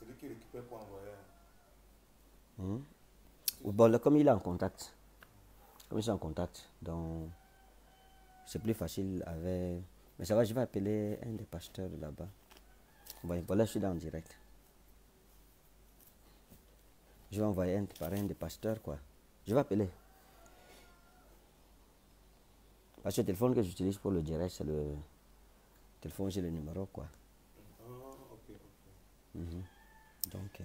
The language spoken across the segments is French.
C'est lui qui récupère pour envoyer. Hmm? Bon, là, comme il est en contact, comme il est en contact, donc c'est plus facile avec. Mais ça va, je vais appeler un des pasteurs là-bas. Bon, voilà, je suis là en direct. Je vais envoyer un par un des pasteurs, quoi. Je vais appeler. Parce que le téléphone que j'utilise pour le direct, c'est le téléphone, j'ai le numéro, quoi. Ah, ok, ok. Mhm. Donc, euh,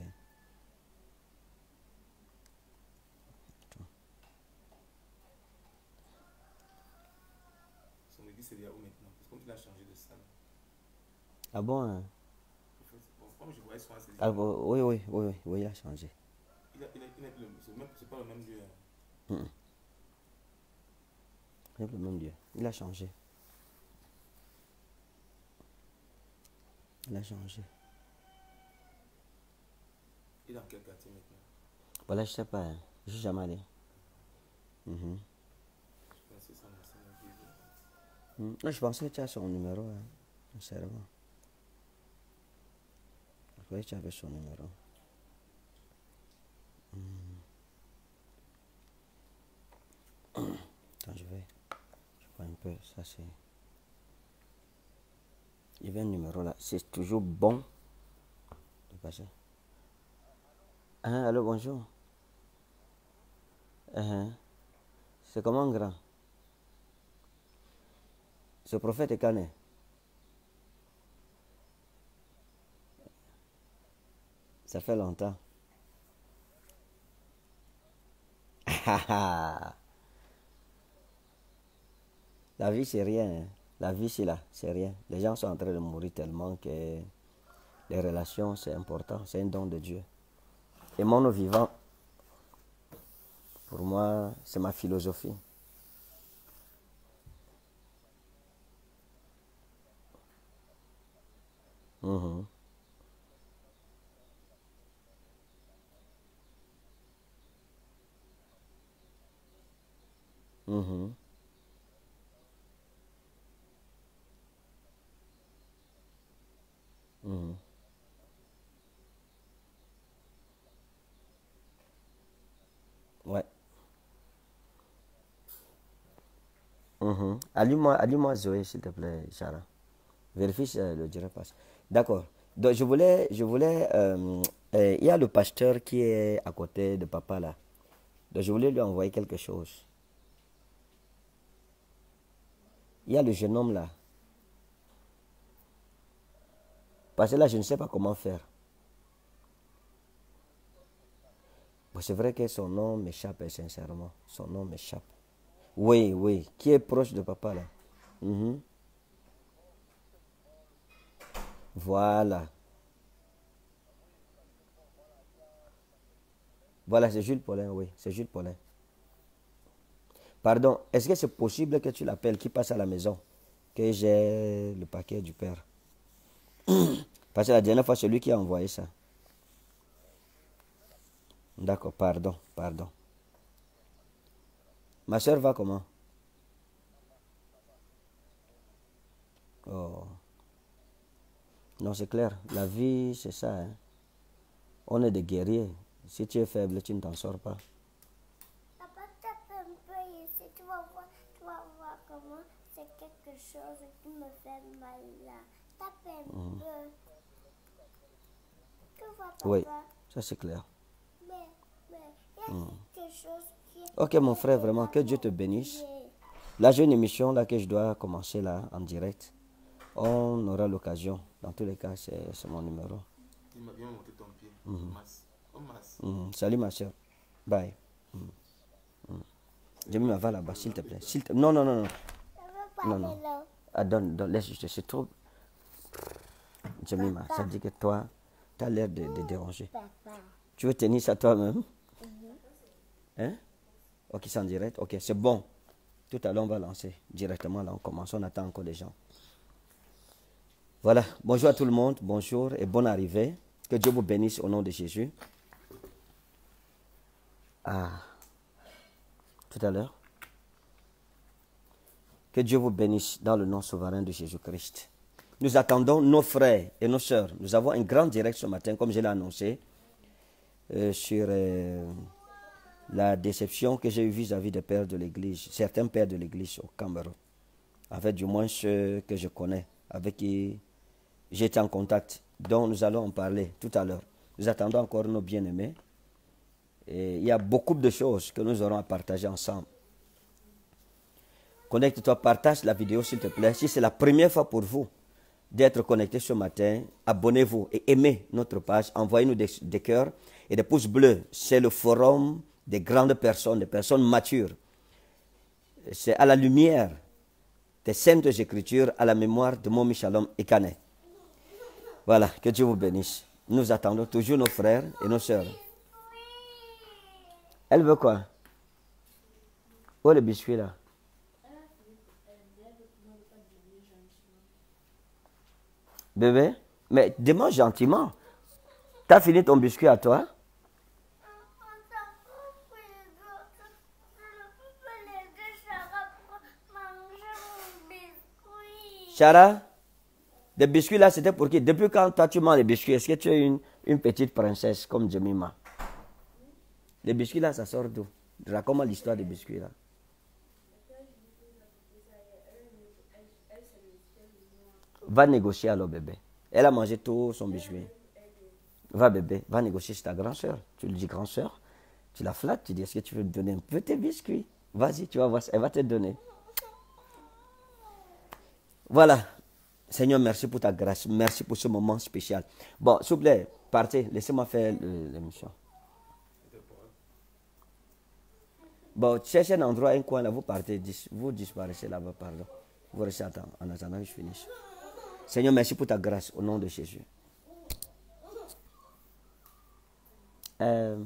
Son église, c'est déjà où maintenant Parce qu'on a changé de salle. Ah bon hein? Comme je voyais souvent, c'est déjà. Ah, oui, oui, oui, oui, oui, il a changé. Il a, il a, il a c'est pas le même lieu. Hein? Mmh. C'est pas le même lieu. Il a changé. Il a changé. Et dans quel quartier maintenant Voilà, je ne sais pas. Hein. Je ne suis jamais allé. Mm-hmm. Ben, mm. Je pensais que tu as son numéro, hein. sincèrement. Je croyais que tu avais son numéro. Mm. Attends, je vais. Je prends un peu. Ça, c'est. Il y avait un numéro là. C'est toujours bon de passer. Hein, allô, bonjour. Hein, hein. c'est comment grand Ce prophète est cané. Ça fait longtemps. La vie, c'est rien. La vie, c'est là, c'est rien. Les gens sont en train de mourir tellement que les relations, c'est important. C'est un don de Dieu et mon vivant, pour moi, c'est ma philosophie. Allume-moi Zoé, s'il te plaît, Chara. Vérifie ne euh, le dirai pas. D'accord. Donc, je voulais. Je voulais euh, euh, il y a le pasteur qui est à côté de papa là. Donc, je voulais lui envoyer quelque chose. Il y a le jeune homme là. Parce que là, je ne sais pas comment faire. C'est vrai que son nom m'échappe, hein, sincèrement. Son nom m'échappe. Oui, oui. Qui est proche de papa là mhm. Voilà. Voilà, c'est Jules Paulin, oui, c'est Jules Paulin. Pardon, est-ce que c'est possible que tu l'appelles, qu'il passe à la maison, que j'ai le paquet du père Parce que la dernière fois, c'est lui qui a envoyé ça. D'accord, pardon, pardon. Ma soeur va comment Oh. Non, c'est clair. La vie, c'est ça. Hein. On est des guerriers. Si tu es faible, tu ne t'en sors pas. Papa, tape un peu ici. Tu vas voir, tu comment c'est quelque chose qui me fait mal là. Tape un mm. peu. Tu vois, papa? Oui, ça c'est clair. Mais, mais, il y a mm. quelque chose Ok, mon frère, vraiment, que Dieu te bénisse. La jeune émission là que je dois commencer là en direct, on aura l'occasion. Dans tous les cas, c'est mon numéro. Il m'a bien monté ton pied. Mhm. Mhm. Salut ma soeur. Bye. Mhm. Jemima, va là-bas, s'il te plaît. Te... Non, non, non, non. Non, non. Ah, donne, donne, laisse, je c'est trop. Jemima, Ça dit que toi, tu as l'air de, déranger. Tu veux tenir ça toi-même Hein Ok, c'est en direct. Ok, c'est bon. Tout à l'heure, on va lancer directement. Là, on commence. On attend encore des gens. Voilà. Bonjour à tout le monde. Bonjour et bonne arrivée. Que Dieu vous bénisse au nom de Jésus. Ah. Tout à l'heure. Que Dieu vous bénisse dans le nom souverain de Jésus-Christ. Nous attendons nos frères et nos sœurs. Nous avons un grand direct ce matin, comme je l'ai annoncé, euh, sur. Euh, la déception que j'ai eue vis-à-vis des pères de l'Église, certains pères de l'Église au Cameroun, avec du moins ceux que je connais, avec qui j'étais en contact, dont nous allons en parler tout à l'heure. Nous attendons encore nos bien-aimés. Et il y a beaucoup de choses que nous aurons à partager ensemble. Connecte-toi, partage la vidéo s'il te plaît. Si c'est la première fois pour vous d'être connecté ce matin, abonnez-vous et aimez notre page. Envoyez-nous des, des cœurs et des pouces bleus. C'est le forum des grandes personnes, des personnes matures. C'est à la lumière des saintes écritures, à la mémoire de mon Michalom et Canet. Voilà, que Dieu vous bénisse. Nous attendons toujours nos frères et nos sœurs. Elle veut quoi Où oh, est le biscuit là. Bébé, mais demande gentiment. T'as fini ton biscuit à toi Chara, des biscuits là, c'était pour qui Depuis quand toi tu manges les biscuits, est-ce que tu es une, une petite princesse comme Jemima Les biscuits là, ça sort d'où Raconte-moi l'histoire des biscuits là. Va négocier alors bébé. Elle a mangé tout son biscuit. Va bébé, va négocier chez ta grand-soeur. Tu lui dis grand-soeur, tu la flattes, tu dis est-ce que tu veux me donner un petit biscuit Vas-y, tu vas voir, elle va te donner. Voilà. Seigneur, merci pour ta grâce. Merci pour ce moment spécial. Bon, s'il vous plaît, partez. Laissez-moi faire l'émission. Bon, cherchez un endroit, un coin là, vous partez, vous disparaissez là-bas, pardon. Vous restez en attendant que je finisse. Seigneur, merci pour ta grâce au nom de Jésus. Euh,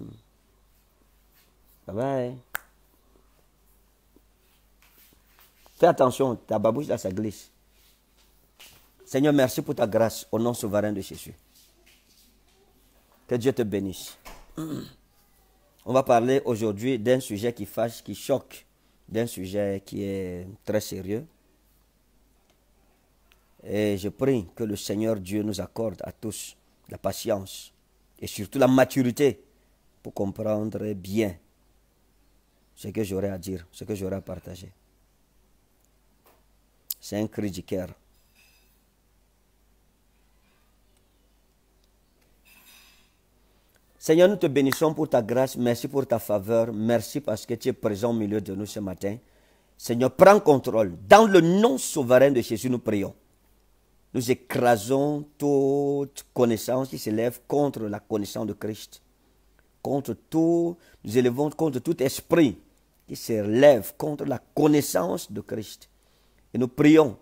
bye bye. Fais attention, ta babouche là, ça glisse. Seigneur, merci pour ta grâce au nom souverain de Jésus. Que Dieu te bénisse. On va parler aujourd'hui d'un sujet qui fâche, qui choque, d'un sujet qui est très sérieux. Et je prie que le Seigneur Dieu nous accorde à tous la patience et surtout la maturité pour comprendre bien ce que j'aurai à dire, ce que j'aurai à partager. C'est un cri Seigneur, nous te bénissons pour ta grâce. Merci pour ta faveur. Merci parce que tu es présent au milieu de nous ce matin. Seigneur, prends contrôle. Dans le nom souverain de Jésus, nous prions. Nous écrasons toute connaissance qui s'élève contre la connaissance de Christ. Contre tout, nous élevons contre tout esprit qui s'élève contre la connaissance de Christ. Et nous prions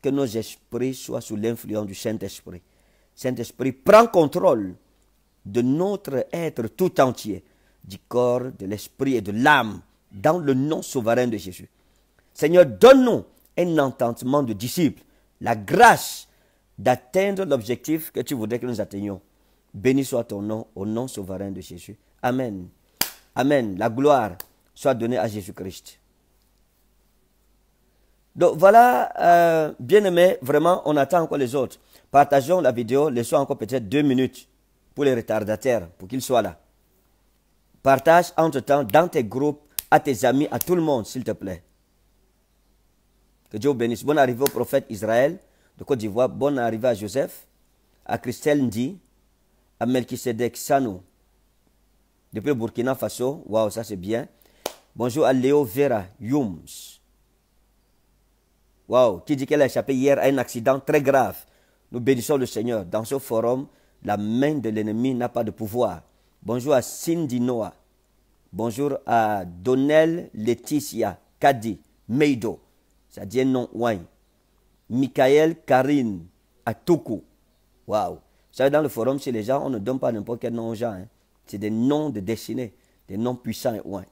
que nos esprits soient sous l'influence du Saint-Esprit. Saint-Esprit, prends contrôle de notre être tout entier, du corps, de l'esprit et de l'âme, dans le nom souverain de Jésus. Seigneur, donne-nous un ententement de disciples, la grâce d'atteindre l'objectif que tu voudrais que nous atteignions. Béni soit ton nom, au nom souverain de Jésus. Amen. Amen. La gloire soit donnée à Jésus-Christ. Donc voilà, euh, bien aimé, vraiment, on attend encore les autres. Partageons la vidéo, laissons encore peut-être deux minutes pour les retardataires, pour qu'ils soient là. Partage entre-temps dans tes groupes, à tes amis, à tout le monde, s'il te plaît. Que Dieu bénisse. Bonne arrivée au prophète Israël de Côte d'Ivoire. Bonne arrivée à Joseph, à Christelle Ndi, à Melchisedek Sanou. depuis Burkina Faso. Waouh, ça c'est bien. Bonjour à Léo Vera Yums. Waouh, qui dit qu'elle a échappé hier à un accident très grave. Nous bénissons le Seigneur dans ce forum la main de l'ennemi n'a pas de pouvoir. Bonjour à Cindy Noah. Bonjour à Donnel, Laetitia Kadi Meido. Ça dit nom ouin. Michael Karine Atoukou. Waouh. savez, dans le forum, si les gens, on ne donne pas n'importe quel nom aux gens. Hein. C'est des noms de destinée, des noms puissants et ouin.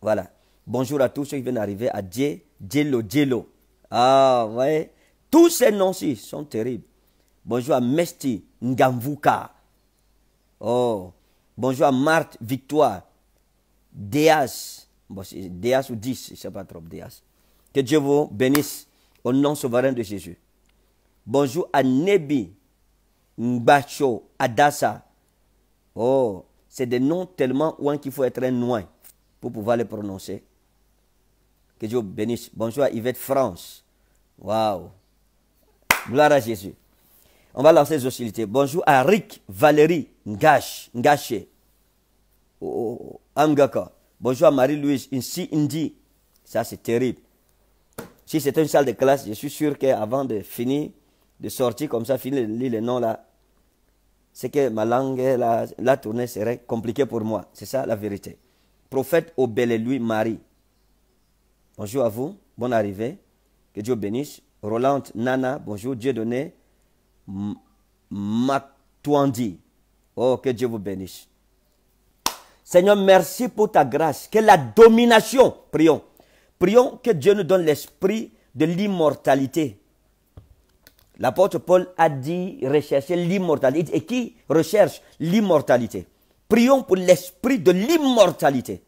Voilà. Bonjour à tous ceux qui viennent d'arriver à Djelo Djelo. Ah, vous voyez, tous ces noms-ci sont terribles. Bonjour à Mesti Ngamvuka. Oh. Bonjour à Marthe Victoire. Deas. Bon, Déas ou 10, je ne sais pas trop. Déas. Que Dieu vous bénisse au nom souverain de Jésus. Bonjour à Nebi Ngbacho Adassa. Oh, c'est des noms tellement loin qu'il faut être un loin pour pouvoir les prononcer. Que Dieu vous bénisse. Bonjour à Yvette France. Wow. Gloire à Jésus. On va lancer les hostilités. Bonjour à Rick Valérie Ngache. Ngache, oh, oh, oh. Amgaka. Bonjour à Marie-Louise ici Indi. Ça, c'est terrible. Si c'était une salle de classe, je suis sûr qu'avant de finir, de sortir comme ça, finir de lire les noms là, c'est que ma langue, la, la tournée serait compliquée pour moi. C'est ça la vérité. Prophète obélé lui, Marie. Bonjour à vous. Bonne arrivée. Que Dieu bénisse. Roland Nana. Bonjour. Dieu donné dit Oh, que Dieu vous bénisse. Seigneur, merci pour ta grâce. Que la domination, prions. Prions que Dieu nous donne l'esprit de l'immortalité. L'apôtre Paul a dit rechercher l'immortalité. Et qui recherche l'immortalité Prions pour l'esprit de l'immortalité.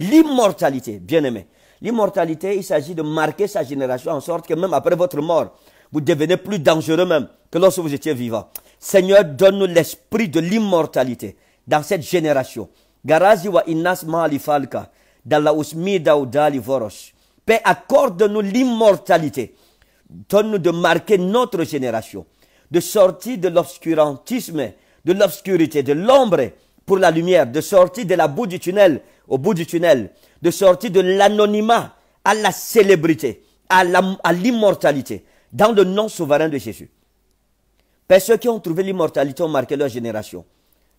L'immortalité, bien-aimé. L'immortalité, il s'agit de marquer sa génération en sorte que même après votre mort, vous devenez plus dangereux même que lorsque vous étiez vivant. Seigneur, donne-nous l'esprit de l'immortalité dans cette génération. Garazi wa inas dali voros. Père, accorde-nous l'immortalité. Donne-nous de marquer notre génération, de sortir de l'obscurantisme, de l'obscurité, de l'ombre pour la lumière, de sortir de la boue du tunnel au bout du tunnel, de sortir de l'anonymat à la célébrité, à l'immortalité dans le nom souverain de Jésus. Parce ceux qui ont trouvé l'immortalité ont marqué leur génération.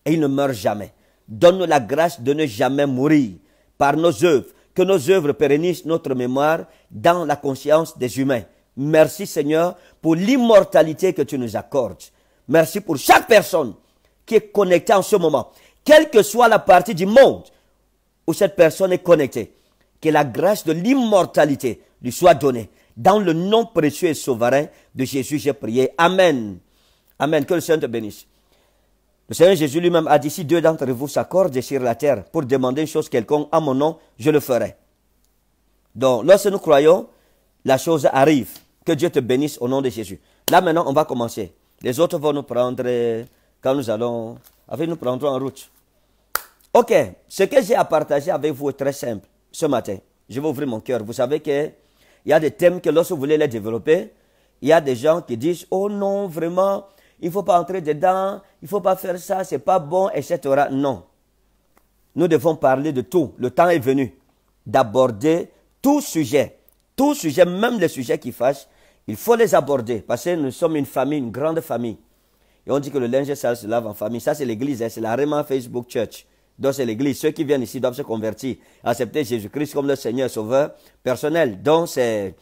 Et ils ne meurent jamais. Donne-nous la grâce de ne jamais mourir par nos œuvres. Que nos œuvres pérennissent notre mémoire dans la conscience des humains. Merci Seigneur pour l'immortalité que tu nous accordes. Merci pour chaque personne qui est connectée en ce moment. Quelle que soit la partie du monde où cette personne est connectée. Que la grâce de l'immortalité lui soit donnée dans le nom précieux et souverain de Jésus, j'ai prié. Amen. Amen. Que le Seigneur te bénisse. Le Seigneur Jésus lui-même a dit, si deux d'entre vous s'accordent sur la terre pour demander une chose quelconque à mon nom, je le ferai. Donc, lorsque nous croyons, la chose arrive. Que Dieu te bénisse au nom de Jésus. Là maintenant, on va commencer. Les autres vont nous prendre euh, quand nous allons... Enfin, nous prendrons en route. Ok, ce que j'ai à partager avec vous est très simple. Ce matin, je vais ouvrir mon cœur. Vous savez que il y a des thèmes que lorsque vous voulez les développer, il y a des gens qui disent, oh non, vraiment, il ne faut pas entrer dedans, il ne faut pas faire ça, ce n'est pas bon, etc. Non. Nous devons parler de tout. Le temps est venu d'aborder tout sujet. Tout sujet, même les sujets qui fâchent, il faut les aborder parce que nous sommes une famille, une grande famille. Et on dit que le linge sale se lave en famille. Ça, c'est l'église, hein. c'est la Réma Facebook Church. Donc c'est l'Église. Ceux qui viennent ici doivent se convertir, accepter Jésus-Christ comme leur Seigneur Sauveur personnel. Donc c'est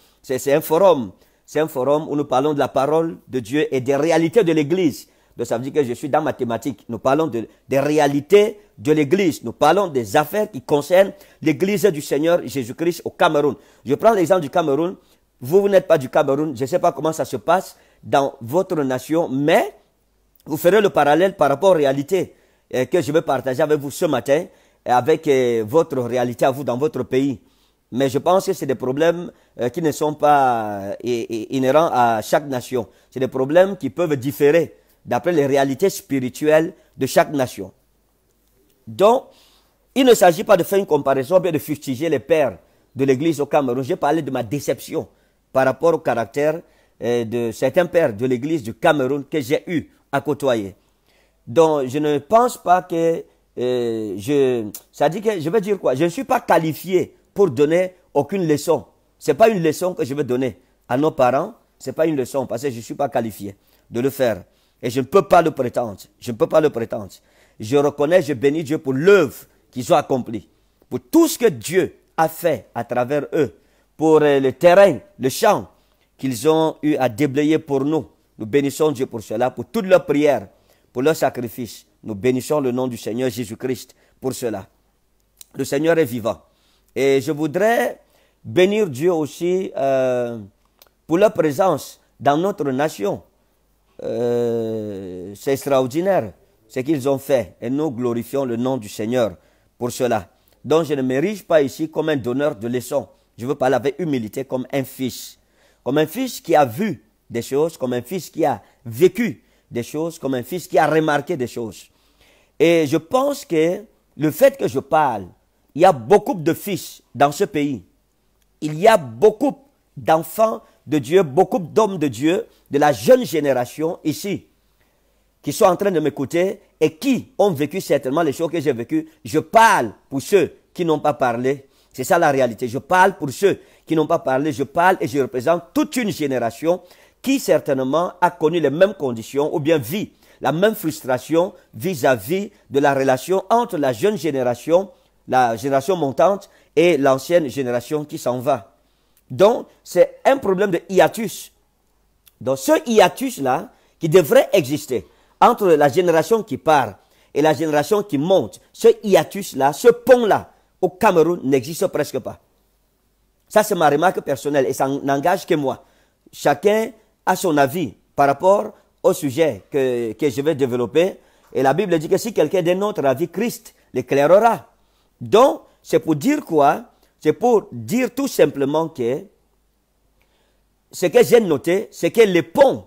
un forum. C'est un forum où nous parlons de la parole de Dieu et des réalités de l'Église. Donc ça veut dire que je suis dans mathématiques. Nous parlons des réalités de l'Église. Nous parlons des affaires qui concernent l'Église du Seigneur Jésus-Christ au Cameroun. Je prends l'exemple du Cameroun. Vous, vous n'êtes pas du Cameroun. Je ne sais pas comment ça se passe dans votre nation, mais vous ferez le parallèle par rapport aux réalités. Euh, que je vais partager avec vous ce matin, euh, avec euh, votre réalité à vous dans votre pays. Mais je pense que c'est des problèmes qui ne sont pas inhérents à chaque nation. C'est des problèmes qui peuvent différer d'après les réalités spirituelles de chaque nation. Donc, il ne s'agit pas de faire une comparaison, mais de fustiger les pères de l'Église au Cameroun. J'ai parlé de ma déception par rapport au caractère de certains pères de l'Église du Cameroun que j'ai eu à côtoyer. Donc, je ne pense pas que euh, je... Ça dit que je vais dire quoi Je ne suis pas qualifié pour donner aucune leçon. Ce n'est pas une leçon que je vais donner à nos parents. Ce n'est pas une leçon parce que je ne suis pas qualifié de le faire. Et je ne peux pas le prétendre. Je ne peux pas le prétendre. Je reconnais, je bénis Dieu pour l'œuvre qu'ils ont accomplie. Pour tout ce que Dieu a fait à travers eux. Pour euh, le terrain, le champ qu'ils ont eu à déblayer pour nous. Nous bénissons Dieu pour cela, pour toutes leurs prières pour leur sacrifice. Nous bénissons le nom du Seigneur Jésus-Christ pour cela. Le Seigneur est vivant. Et je voudrais bénir Dieu aussi euh, pour leur présence dans notre nation. Euh, c'est extraordinaire ce qu'ils ont fait et nous glorifions le nom du Seigneur pour cela. Donc je ne m'érige pas ici comme un donneur de leçons. Je veux parler avec humilité comme un fils. Comme un fils qui a vu des choses, comme un fils qui a vécu des choses, comme un fils qui a remarqué des choses. Et je pense que le fait que je parle, il y a beaucoup de fils dans ce pays. Il y a beaucoup d'enfants de Dieu, beaucoup d'hommes de Dieu, de la jeune génération ici, qui sont en train de m'écouter et qui ont vécu certainement les choses que j'ai vécues. Je parle pour ceux qui n'ont pas parlé. C'est ça la réalité. Je parle pour ceux qui n'ont pas parlé. Je parle et je représente toute une génération qui certainement a connu les mêmes conditions ou bien vit la même frustration vis-à-vis de la relation entre la jeune génération, la génération montante et l'ancienne génération qui s'en va. Donc, c'est un problème de hiatus. Donc, ce hiatus-là, qui devrait exister entre la génération qui part et la génération qui monte, ce hiatus-là, ce pont-là, au Cameroun, n'existe presque pas. Ça, c'est ma remarque personnelle et ça n'engage que moi. Chacun à son avis par rapport au sujet que, je vais développer. Et la Bible dit que si quelqu'un de notre avis, Christ l'éclairera. Donc, c'est pour dire quoi C'est pour dire tout simplement que ce que j'ai noté, c'est que les ponts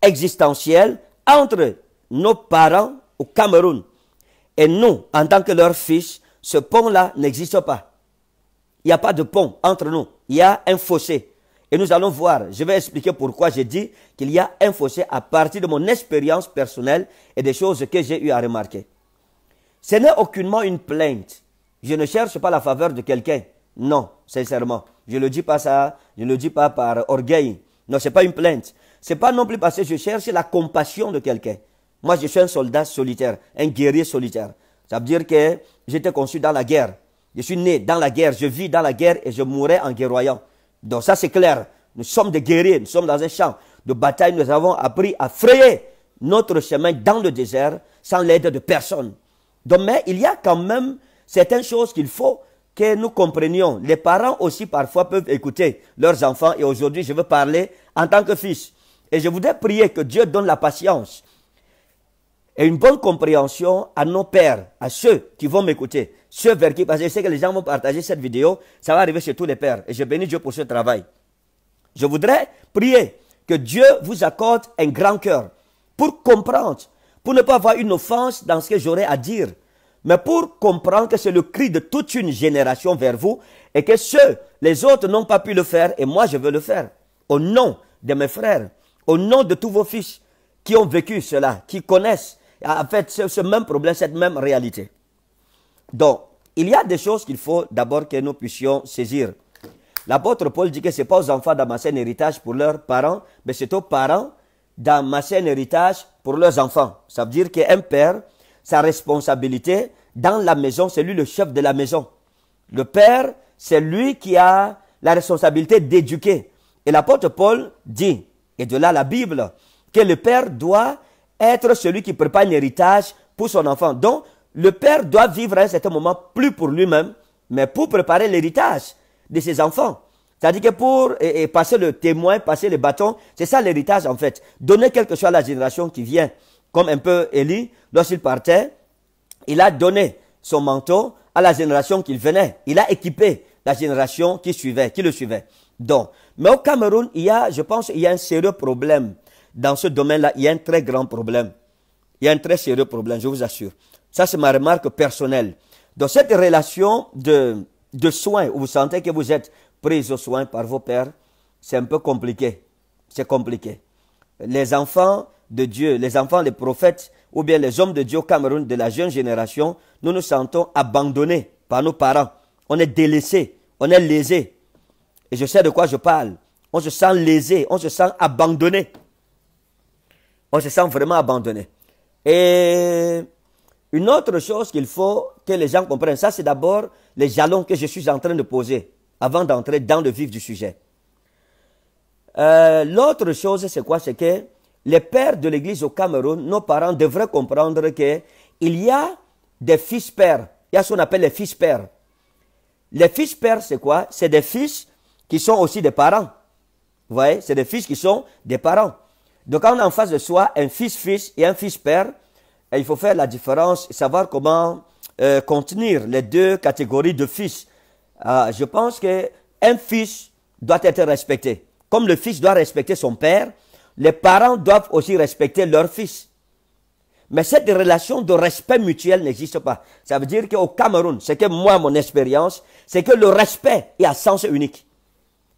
existentiels entre nos parents au Cameroun et nous, en tant que leurs fils, ce pont-là n'existe pas. Il n'y a pas de pont entre nous. Il y a un fossé. Et nous allons voir, je vais expliquer pourquoi j'ai dit qu'il y a un fossé à partir de mon expérience personnelle et des choses que j'ai eu à remarquer. Ce n'est aucunement une plainte. Je ne cherche pas la faveur de quelqu'un. Non, sincèrement. Je ne le dis pas ça, je ne le dis pas par orgueil. Non, ce n'est pas une plainte. Ce n'est pas non plus parce que je cherche la compassion de quelqu'un. Moi, je suis un soldat solitaire, un guerrier solitaire. Ça veut dire que j'étais conçu dans la guerre. Je suis né dans la guerre, je vis dans la guerre et je mourrai en guerroyant. Donc ça c'est clair. Nous sommes des guerriers, nous sommes dans un champ de bataille. Nous avons appris à frayer notre chemin dans le désert sans l'aide de personne. Donc mais il y a quand même certaines choses qu'il faut que nous comprenions. Les parents aussi parfois peuvent écouter leurs enfants et aujourd'hui je veux parler en tant que fils. Et je voudrais prier que Dieu donne la patience et une bonne compréhension à nos pères, à ceux qui vont m'écouter, ceux vers qui, parce que je sais que les gens vont partager cette vidéo, ça va arriver chez tous les pères. Et je bénis Dieu pour ce travail. Je voudrais prier que Dieu vous accorde un grand cœur pour comprendre, pour ne pas avoir une offense dans ce que j'aurai à dire, mais pour comprendre que c'est le cri de toute une génération vers vous et que ceux, les autres n'ont pas pu le faire et moi je veux le faire. Au nom de mes frères, au nom de tous vos fils qui ont vécu cela, qui connaissent en fait, c'est même problème, cette même réalité. Donc, il y a des choses qu'il faut d'abord que nous puissions saisir. L'apôtre Paul dit que ce n'est pas aux enfants d'amasser un héritage pour leurs parents, mais c'est aux parents d'amasser un héritage pour leurs enfants. Ça veut dire qu'un père, sa responsabilité dans la maison, c'est lui le chef de la maison. Le père, c'est lui qui a la responsabilité d'éduquer. Et l'apôtre Paul dit, et de là la Bible, que le père doit être celui qui prépare l'héritage pour son enfant. Donc, le père doit vivre à un certain moment plus pour lui-même, mais pour préparer l'héritage de ses enfants. C'est-à-dire que pour passer le témoin, passer le bâton, c'est ça l'héritage en fait. Donner quelque chose à la génération qui vient. Comme un peu Élie, lorsqu'il partait, il a donné son manteau à la génération qu'il venait. Il a équipé la génération qui suivait, qui le suivait. Donc, mais au Cameroun, il y a, je pense, il y a un sérieux problème dans ce domaine-là, il y a un très grand problème. Il y a un très sérieux problème, je vous assure. Ça, c'est ma remarque personnelle. Dans cette relation de, de soins, où vous sentez que vous êtes pris aux soins par vos pères, c'est un peu compliqué. C'est compliqué. Les enfants de Dieu, les enfants, des prophètes, ou bien les hommes de Dieu au Cameroun de la jeune génération, nous nous sentons abandonnés par nos parents. On est délaissés, on est lésés. Et je sais de quoi je parle. On se sent lésé, on se sent abandonné on se sent vraiment abandonné. Et une autre chose qu'il faut que les gens comprennent, ça c'est d'abord les jalons que je suis en train de poser avant d'entrer dans le vif du sujet. Euh, l'autre chose, c'est quoi C'est que les pères de l'Église au Cameroun, nos parents devraient comprendre qu'il y a des fils pères. Il y a ce qu'on appelle les fils pères. Les fils pères, c'est quoi C'est des fils qui sont aussi des parents. Vous voyez C'est des fils qui sont des parents. Donc quand on a en face de soi un fils-fils et un fils-père, eh, il faut faire la différence et savoir comment euh, contenir les deux catégories de fils. Ah, je pense que un fils doit être respecté. Comme le fils doit respecter son père, les parents doivent aussi respecter leur fils. Mais cette relation de respect mutuel n'existe pas. Ça veut dire qu'au Cameroun, c'est que moi, mon expérience, c'est que le respect est à sens unique.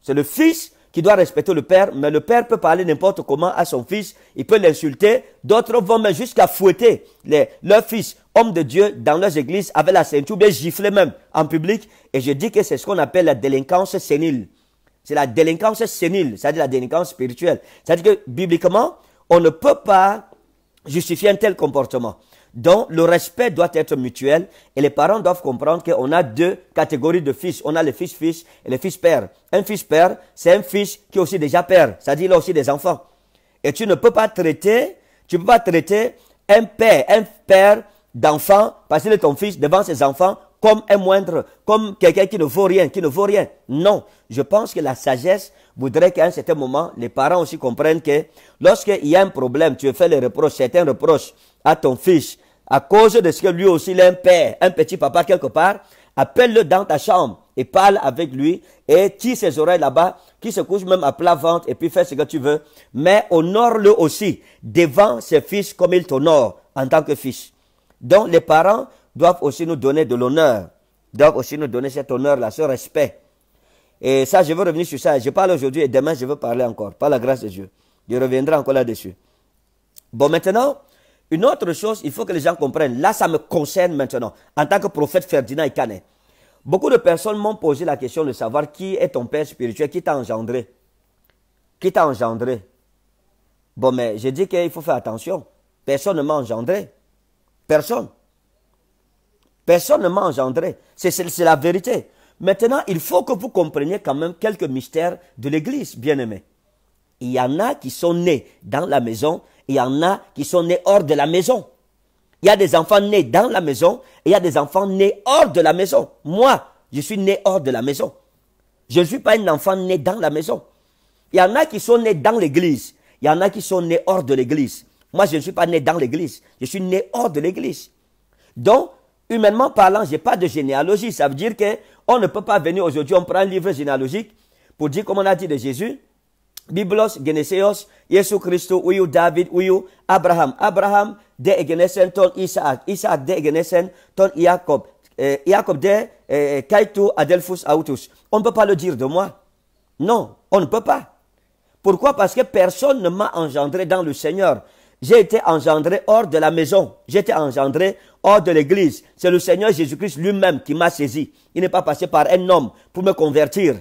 C'est le fils qui doit respecter le père, mais le père peut parler n'importe comment à son fils, il peut l'insulter. D'autres vont même jusqu'à fouetter les, leurs fils, hommes de Dieu, dans leurs églises avec la ceinture, bien gifler même en public. Et je dis que c'est ce qu'on appelle la délinquance sénile. C'est la délinquance sénile, c'est-à-dire la délinquance spirituelle. C'est-à-dire que bibliquement, on ne peut pas justifier un tel comportement. Donc, le respect doit être mutuel et les parents doivent comprendre qu'on a deux catégories de fils. On a les fils-fils et les fils-pères. Un fils-père, c'est un fils qui est aussi déjà père, c'est-à-dire il a aussi des enfants. Et tu ne peux pas traiter, tu peux pas traiter un père, un père d'enfant, parce qu'il est ton fils, devant ses enfants, comme un moindre, comme quelqu'un qui ne vaut rien, qui ne vaut rien. Non, je pense que la sagesse voudrait qu'à un certain moment, les parents aussi comprennent que lorsqu'il y a un problème, tu fais les reproches, certains reproches à ton fils, à cause de ce que lui aussi, il un père, un petit papa quelque part, appelle-le dans ta chambre et parle avec lui et tire ses oreilles là-bas, qui se couche même à plat ventre et puis fais ce que tu veux. Mais honore-le aussi devant ses fils comme il t'honore en tant que fils. Donc les parents doivent aussi nous donner de l'honneur, doivent aussi nous donner cet honneur-là, ce respect. Et ça, je veux revenir sur ça. Je parle aujourd'hui et demain, je veux parler encore, par la grâce de Dieu. Je reviendrai encore là-dessus. Bon, maintenant, une autre chose, il faut que les gens comprennent. Là, ça me concerne maintenant, en tant que prophète Ferdinand Canet. Beaucoup de personnes m'ont posé la question de savoir qui est ton père spirituel, qui t'a engendré. Qui t'a engendré Bon, mais j'ai dit qu'il faut faire attention. Personne ne m'a engendré. Personne. Personne ne m'a engendré. C'est la vérité. Maintenant, il faut que vous compreniez quand même quelques mystères de l'Église, bien-aimés. Il y en a qui sont nés dans la maison il y en a qui sont nés hors de la maison. Il y a des enfants nés dans la maison et il y a des enfants nés hors de la maison. Moi, je suis né hors de la maison. Je ne suis pas un enfant né dans la maison. Il y en a qui sont nés dans l'église. Il y en a qui sont nés hors de l'église. Moi, je ne suis pas né dans l'église. Je suis né hors de l'église. Donc, humainement parlant, je n'ai pas de généalogie. Ça veut dire qu'on ne peut pas venir aujourd'hui, on prend un livre généalogique pour dire, comment on a dit de Jésus, Biblos, Geneseos, David, Abraham. Abraham de ton Isaac, Isaac de ton Jacob, eh, Jacob de eh, Adelphus Autus. On ne peut pas le dire de moi. Non, on ne peut pas. Pourquoi Parce que personne ne m'a engendré dans le Seigneur. J'ai été engendré hors de la maison. J'ai été engendré hors de l'église. C'est le Seigneur Jésus-Christ lui-même qui m'a saisi. Il n'est pas passé par un homme pour me convertir.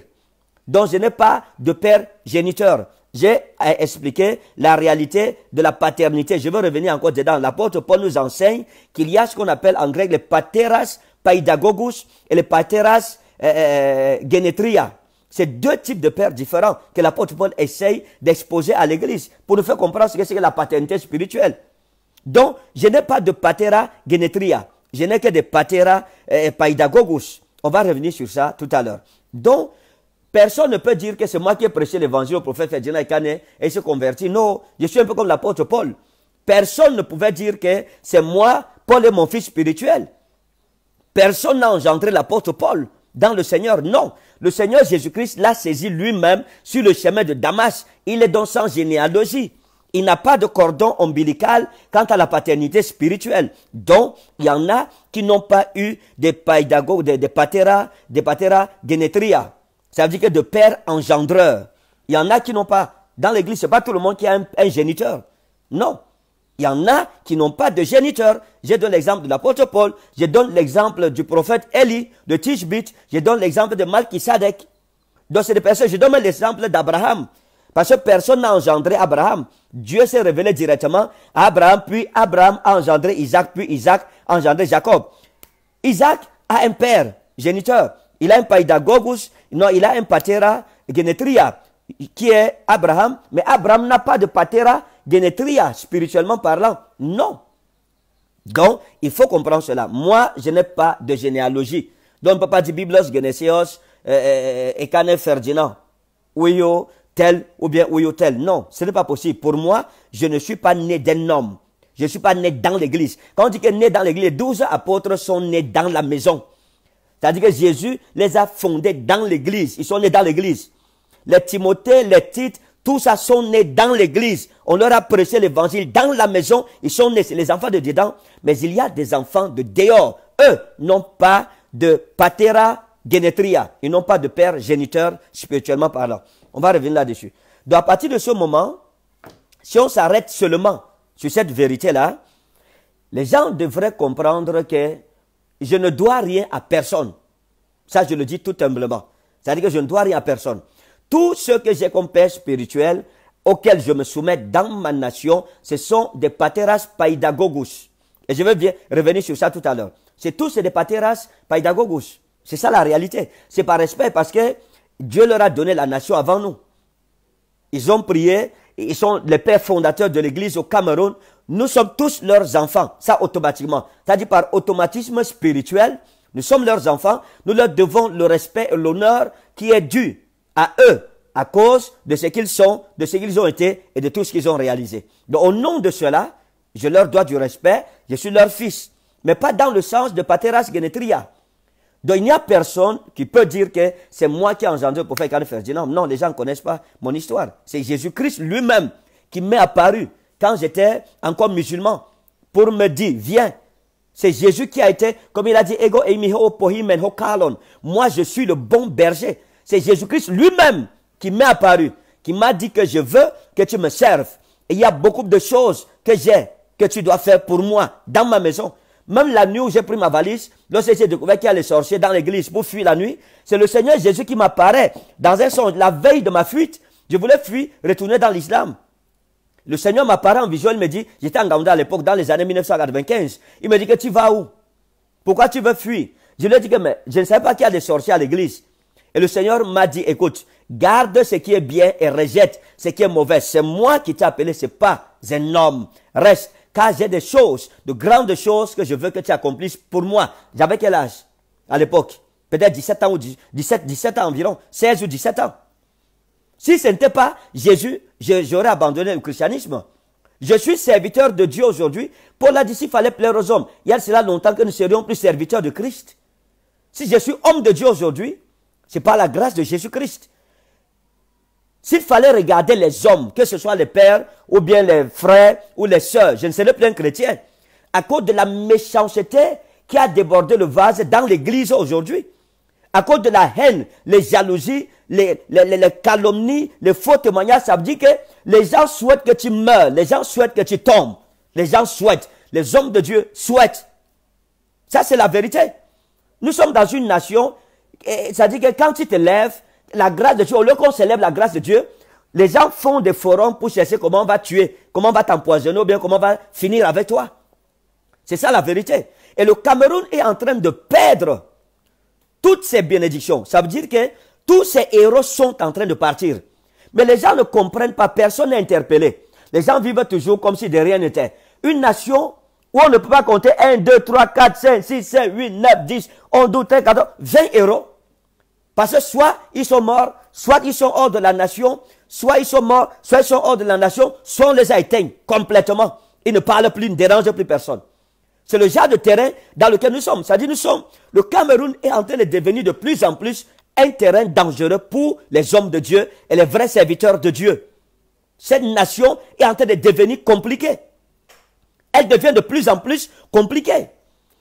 Donc je n'ai pas de père géniteur. J'ai expliqué la réalité de la paternité. Je veux revenir encore dedans. L'apôtre Paul nous enseigne qu'il y a ce qu'on appelle en grec le pateras paidagogus et le pateras euh, euh, genetria. C'est deux types de pères différents que l'apôtre Paul essaye d'exposer à l'Église pour nous faire comprendre ce que c'est que la paternité spirituelle. Donc, je n'ai pas de patera genetria. Je n'ai que des pateras euh, paidagogus. On va revenir sur ça tout à l'heure. Donc, Personne ne peut dire que c'est moi qui ai prêché l'évangile au prophète Ferdinand Kane et se converti. Non, je suis un peu comme l'apôtre Paul. Personne ne pouvait dire que c'est moi, Paul est mon fils spirituel. Personne n'a engendré l'apôtre Paul dans le Seigneur. Non, le Seigneur Jésus-Christ l'a saisi lui-même sur le chemin de Damas. Il est donc sans généalogie. Il n'a pas de cordon ombilical quant à la paternité spirituelle. Donc, il y en a qui n'ont pas eu des païdagogues, des, pateras, des patera, des ça veut dire que de père engendreur. Il y en a qui n'ont pas. Dans l'église, ce n'est pas tout le monde qui a un, géniteur. Non. Il y en a qui n'ont pas de géniteur. Je donne l'exemple de l'apôtre Paul, je donne l'exemple du prophète Élie, de Tishbit, je donne l'exemple de Sadek. Donc c'est des personnes, je donne l'exemple d'Abraham. Parce que personne n'a engendré Abraham. Dieu s'est révélé directement à Abraham, puis Abraham a engendré Isaac, puis Isaac a engendré Jacob. Isaac a un père, géniteur. Il a un païdagogus, non, il a un patera Genetria qui est Abraham, mais Abraham n'a pas de patera Genetria, spirituellement parlant. Non. Donc, il faut comprendre cela. Moi, je n'ai pas de généalogie. Donc, papa dit Biblos, Geneseos, Ekane, euh, euh, euh, Ferdinand, Ouyo, tel, ou bien Ouyo, tel. Non, ce n'est pas possible. Pour moi, je ne suis pas né d'un homme. Je ne suis pas né dans l'église. Quand on dit que né dans l'église, 12 douze apôtres sont nés dans la maison. C'est-à-dire que Jésus les a fondés dans l'église. Ils sont nés dans l'église. Les Timothée, les Tites, tout ça sont nés dans l'église. On leur a prêché l'évangile dans la maison. Ils sont nés, c'est les enfants de dedans. Mais il y a des enfants de dehors. Eux n'ont pas de patera genetria. Ils n'ont pas de père géniteur spirituellement parlant. On va revenir là-dessus. Donc à partir de ce moment, si on s'arrête seulement sur cette vérité-là, les gens devraient comprendre que je ne dois rien à personne. Ça, je le dis tout humblement. C'est-à-dire que je ne dois rien à personne. Tout ce que j'ai comme père spirituel, auquel je me soumets dans ma nation, ce sont des pateras paidagogus. Et je vais revenir sur ça tout à l'heure. C'est tous des pateras paidagogus. C'est ça la réalité. C'est par respect parce que Dieu leur a donné la nation avant nous. Ils ont prié, ils sont les pères fondateurs de l'église au Cameroun, nous sommes tous leurs enfants, ça automatiquement. C'est-à-dire par automatisme spirituel, nous sommes leurs enfants, nous leur devons le respect et l'honneur qui est dû à eux à cause de ce qu'ils sont, de ce qu'ils ont été et de tout ce qu'ils ont réalisé. Donc au nom de cela, je leur dois du respect, je suis leur fils, mais pas dans le sens de pateras genetria. Donc il n'y a personne qui peut dire que c'est moi qui ai engendré le prophète Ferdinand. Non, les gens ne connaissent pas mon histoire. C'est Jésus-Christ lui-même qui m'est apparu quand j'étais encore musulman, pour me dire, viens. C'est Jésus qui a été, comme il a dit, Ego Moi, je suis le bon berger. C'est Jésus-Christ lui-même qui m'est apparu, qui m'a dit que je veux que tu me serves. Et il y a beaucoup de choses que j'ai, que tu dois faire pour moi, dans ma maison. Même la nuit où j'ai pris ma valise, lorsque j'ai découvert qu'il y a les sorciers dans l'église pour fuir la nuit, c'est le Seigneur Jésus qui m'apparaît dans un son, La veille de ma fuite, je voulais fuir, retourner dans l'islam. Le Seigneur m'apparaît en visuel il me dit, j'étais en Ganda à l'époque, dans les années 1995. Il me dit que tu vas où Pourquoi tu veux fuir Je lui ai dit que mais, je ne savais pas qu'il y a des sorciers à l'église. Et le Seigneur m'a dit, écoute, garde ce qui est bien et rejette ce qui est mauvais. C'est moi qui t'ai appelé, c'est pas un homme. Reste, car j'ai des choses, de grandes choses que je veux que tu accomplisses pour moi. J'avais quel âge à l'époque Peut-être 17 ans ou 17, 17 ans environ, 16 ou 17 ans. Si ce n'était pas Jésus, j'aurais abandonné le christianisme. Je suis serviteur de Dieu aujourd'hui. Paul a dit s'il fallait plaire aux hommes, il y a cela longtemps que nous serions plus serviteurs de Christ. Si je suis homme de Dieu aujourd'hui, c'est par la grâce de Jésus-Christ. S'il fallait regarder les hommes, que ce soit les pères ou bien les frères ou les sœurs, je ne serais plus un chrétien, à cause de la méchanceté qui a débordé le vase dans l'Église aujourd'hui, à cause de la haine, les jalousies, les, calomnies, les faux témoignages, ça veut dire que les gens souhaitent que tu meurs, les gens souhaitent que tu tombes, les gens souhaitent, les hommes de Dieu souhaitent. Ça, c'est la vérité. Nous sommes dans une nation, ça veut dire que quand tu te lèves, la grâce de Dieu, au lieu qu'on célèbre la grâce de Dieu, les gens font des forums pour chercher comment on va tuer, comment on va t'empoisonner ou bien comment on va finir avec toi. C'est ça la vérité. Et le Cameroun est en train de perdre toutes ses bénédictions. Ça veut dire que tous ces héros sont en train de partir. Mais les gens ne comprennent pas, personne n'est interpellé. Les gens vivent toujours comme si de rien n'était. Une nation où on ne peut pas compter 1, 2, 3, 4, 5, 6, 7, 8, 9, 10, 11, 12, 13, 14, 20 héros. Parce que soit ils sont morts, soit ils sont hors de la nation, soit ils sont morts, soit ils sont hors de la nation, soit on les a éteints complètement. Ils ne parlent plus, ils ne dérangent plus personne. C'est le genre de terrain dans lequel nous sommes. C'est-à-dire nous sommes. Le Cameroun est en train de devenir de plus en plus un terrain dangereux pour les hommes de Dieu et les vrais serviteurs de Dieu. Cette nation est en train de devenir compliquée. Elle devient de plus en plus compliquée.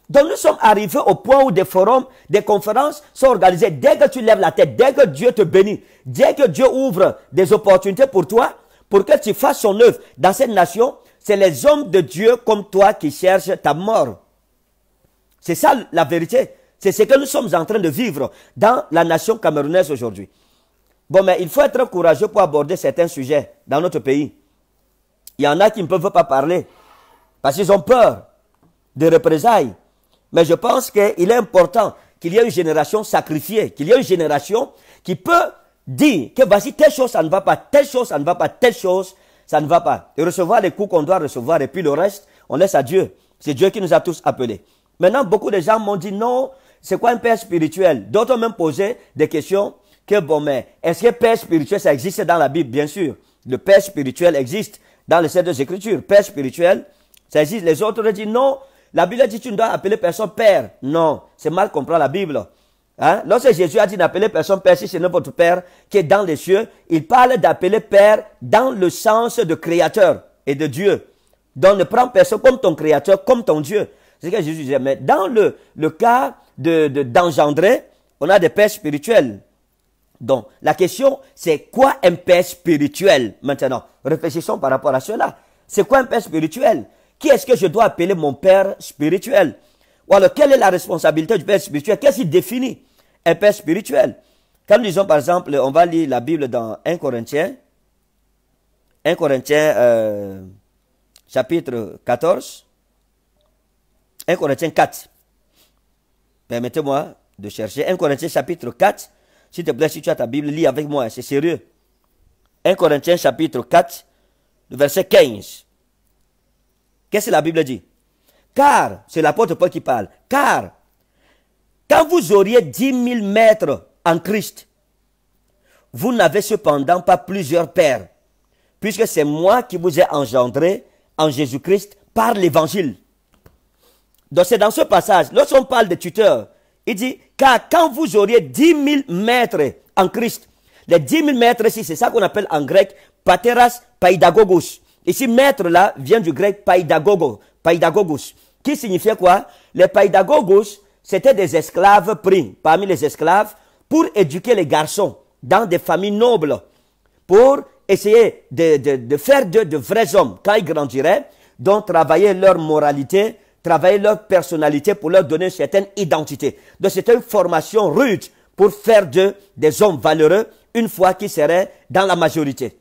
Donc nous sommes arrivés au point où des forums, des conférences sont organisées. Dès que tu lèves la tête, dès que Dieu te bénit, dès que Dieu ouvre des opportunités pour toi, pour que tu fasses son œuvre dans cette nation, c'est les hommes de Dieu comme toi qui cherchent ta mort. C'est ça la vérité. C'est ce que nous sommes en train de vivre dans la nation camerounaise aujourd'hui. Bon, mais il faut être courageux pour aborder certains sujets dans notre pays. Il y en a qui ne peuvent pas parler parce qu'ils ont peur des représailles. Mais je pense qu'il est important qu'il y ait une génération sacrifiée, qu'il y ait une génération qui peut dire que voici telle chose, ça ne va pas, telle chose, ça ne va pas, telle chose, ça ne va pas. Et recevoir les coups qu'on doit recevoir et puis le reste, on laisse à Dieu. C'est Dieu qui nous a tous appelés. Maintenant, beaucoup de gens m'ont dit non, c'est quoi un père spirituel D'autres ont même posé des questions que, bon, mais est-ce que père spirituel, ça existe dans la Bible Bien sûr, le père spirituel existe dans les de Écritures. Père spirituel, ça existe. Les autres dit non, la Bible dit tu ne dois appeler personne père. Non, c'est mal comprendre la Bible. Hein? Lorsque Jésus a dit d'appeler personne Père, si c'est votre Père qui est dans les cieux, il parle d'appeler Père dans le sens de créateur et de Dieu. Donc ne prends personne comme ton créateur, comme ton Dieu. C'est ce que Jésus disait. Mais dans le, cas d'engendrer, de, d'engendrer, on a des pères spirituels. Donc, la question, c'est quoi un père spirituel maintenant Réfléchissons par rapport à cela. C'est quoi un père spirituel Qui est-ce que je dois appeler mon père spirituel Ou alors, quelle est la responsabilité du père spirituel Qu'est-ce qui définit un père spirituel Quand nous disons, par exemple, on va lire la Bible dans 1 Corinthiens, 1 Corinthiens euh, chapitre 14, 1 Corinthiens 4. Permettez-moi de chercher. 1 Corinthiens chapitre 4. S'il te plaît, si tu as ta Bible, lis avec moi, c'est sérieux. 1 Corinthiens chapitre 4, verset 15. Qu'est-ce que la Bible dit Car, c'est l'apôtre Paul qui parle, car quand vous auriez 10 000 mètres en Christ, vous n'avez cependant pas plusieurs pères, puisque c'est moi qui vous ai engendré en Jésus-Christ par l'évangile. Donc c'est dans ce passage, lorsqu'on parle de tuteurs, il dit, car quand vous auriez dix mille maîtres en Christ, les dix 000 maîtres ici, c'est ça qu'on appelle en grec pateras paidagogos. Ici, maître là vient du grec paidagogo, paidagogos, qui signifiait quoi Les paidagogos, c'était des esclaves pris parmi les esclaves pour éduquer les garçons dans des familles nobles, pour essayer de, faire de vrais hommes quand ils grandiraient, dont travailler leur moralité, travailler leur personnalité pour leur donner une certaine identité. Donc c'est une formation rude pour faire d'eux des hommes valeureux une fois qu'ils seraient dans la majorité.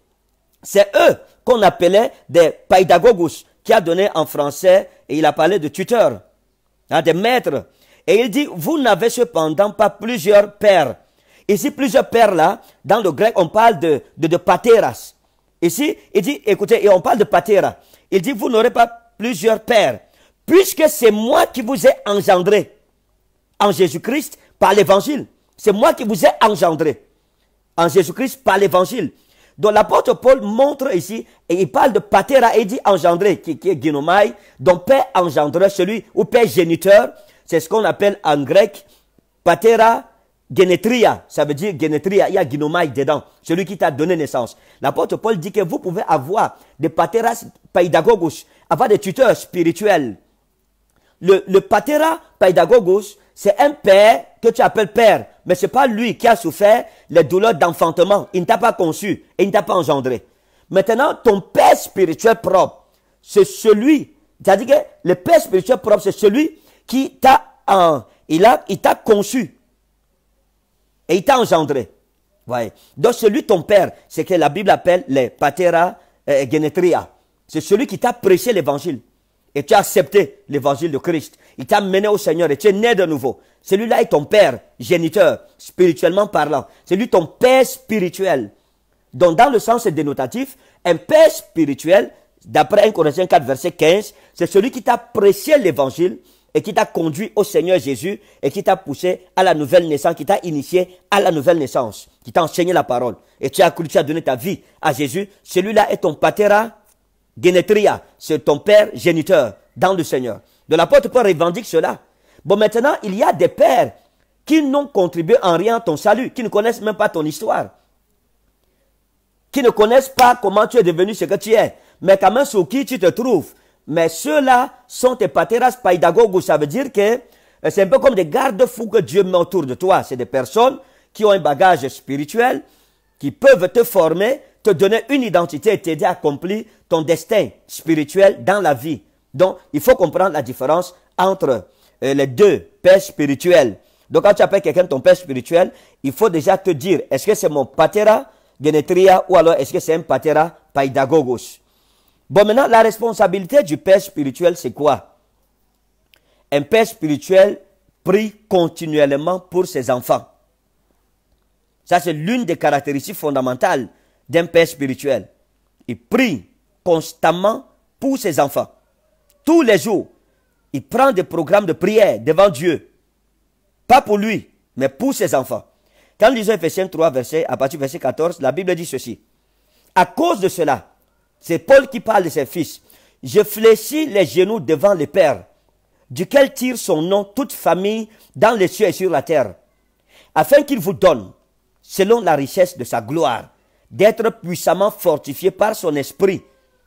C'est eux qu'on appelait des pédagogues qui a donné en français, et il a parlé de tuteurs, hein, des maîtres. Et il dit, vous n'avez cependant pas plusieurs pères. Ici, plusieurs pères là, dans le grec, on parle de, de, pateras. Ici, il dit, écoutez, et on parle de pateras. Il dit, vous n'aurez pas plusieurs pères, puisque c'est moi qui vous ai engendré en Jésus-Christ par l'évangile. C'est moi qui vous ai engendré en Jésus-Christ par l'évangile. Donc l'apôtre Paul montre ici, et il parle de patera et dit engendré, qui, est guinomai. donc père engendreur, celui ou père géniteur, c'est ce qu'on appelle en grec patera genetria, ça veut dire genetria, il y a guinomai dedans, celui qui t'a donné naissance. L'apôtre Paul dit que vous pouvez avoir des pateras paidagogos, avoir des tuteurs spirituels, le, patera pédagogus c'est un père que tu appelles père, mais c'est pas lui qui a souffert les douleurs d'enfantement. Il ne t'a pas conçu et il ne t'a pas engendré. Maintenant, ton père spirituel propre, c'est celui, c'est-à-dire que le père spirituel propre, c'est celui qui t'a, il a, t'a conçu et il t'a engendré. Donc celui ton père, c'est que la Bible appelle les patera euh, genetria. C'est celui qui t'a prêché l'évangile et tu as accepté l'évangile de Christ, il t'a mené au Seigneur et tu es né de nouveau. Celui-là est ton père, géniteur, spirituellement parlant. C'est lui ton père spirituel. Donc, dans le sens dénotatif, un père spirituel, d'après 1 Corinthiens 4, verset 15, c'est celui qui t'a prêché l'évangile et qui t'a conduit au Seigneur Jésus et qui t'a poussé à la nouvelle naissance, qui t'a initié à la nouvelle naissance, qui t'a enseigné la parole. Et tu as tu as donné ta vie à Jésus. Celui-là est ton patera Génétria, c'est ton père géniteur dans le Seigneur. De l'apôtre Paul revendique cela. Bon, maintenant, il y a des pères qui n'ont contribué en rien à ton salut, qui ne connaissent même pas ton histoire, qui ne connaissent pas comment tu es devenu ce que tu es, mais quand même sur qui tu te trouves. Mais ceux-là sont tes pateras paidagogos. Ça veut dire que euh, c'est un peu comme des garde-fous que Dieu met autour de toi. C'est des personnes qui ont un bagage spirituel, qui peuvent te former, te donner une identité et t'aider à accomplir ton destin spirituel dans la vie. Donc, il faut comprendre la différence entre euh, les deux pères spirituels. Donc, quand tu appelles quelqu'un ton père spirituel, il faut déjà te dire, est-ce que c'est mon patera genetria ou alors est-ce que c'est un patera paidagogos Bon, maintenant, la responsabilité du père spirituel, c'est quoi Un père spirituel prie continuellement pour ses enfants. Ça, c'est l'une des caractéristiques fondamentales d'un père spirituel. Il prie constamment pour ses enfants. Tous les jours, il prend des programmes de prière devant Dieu. Pas pour lui, mais pour ses enfants. Quand nous lisons Ephésiens 3, verset, à partir du verset 14, la Bible dit ceci. À cause de cela, c'est Paul qui parle de ses fils. Je fléchis les genoux devant le Père, duquel tire son nom toute famille dans les cieux et sur la terre, afin qu'il vous donne, selon la richesse de sa gloire, d'être puissamment fortifié par son esprit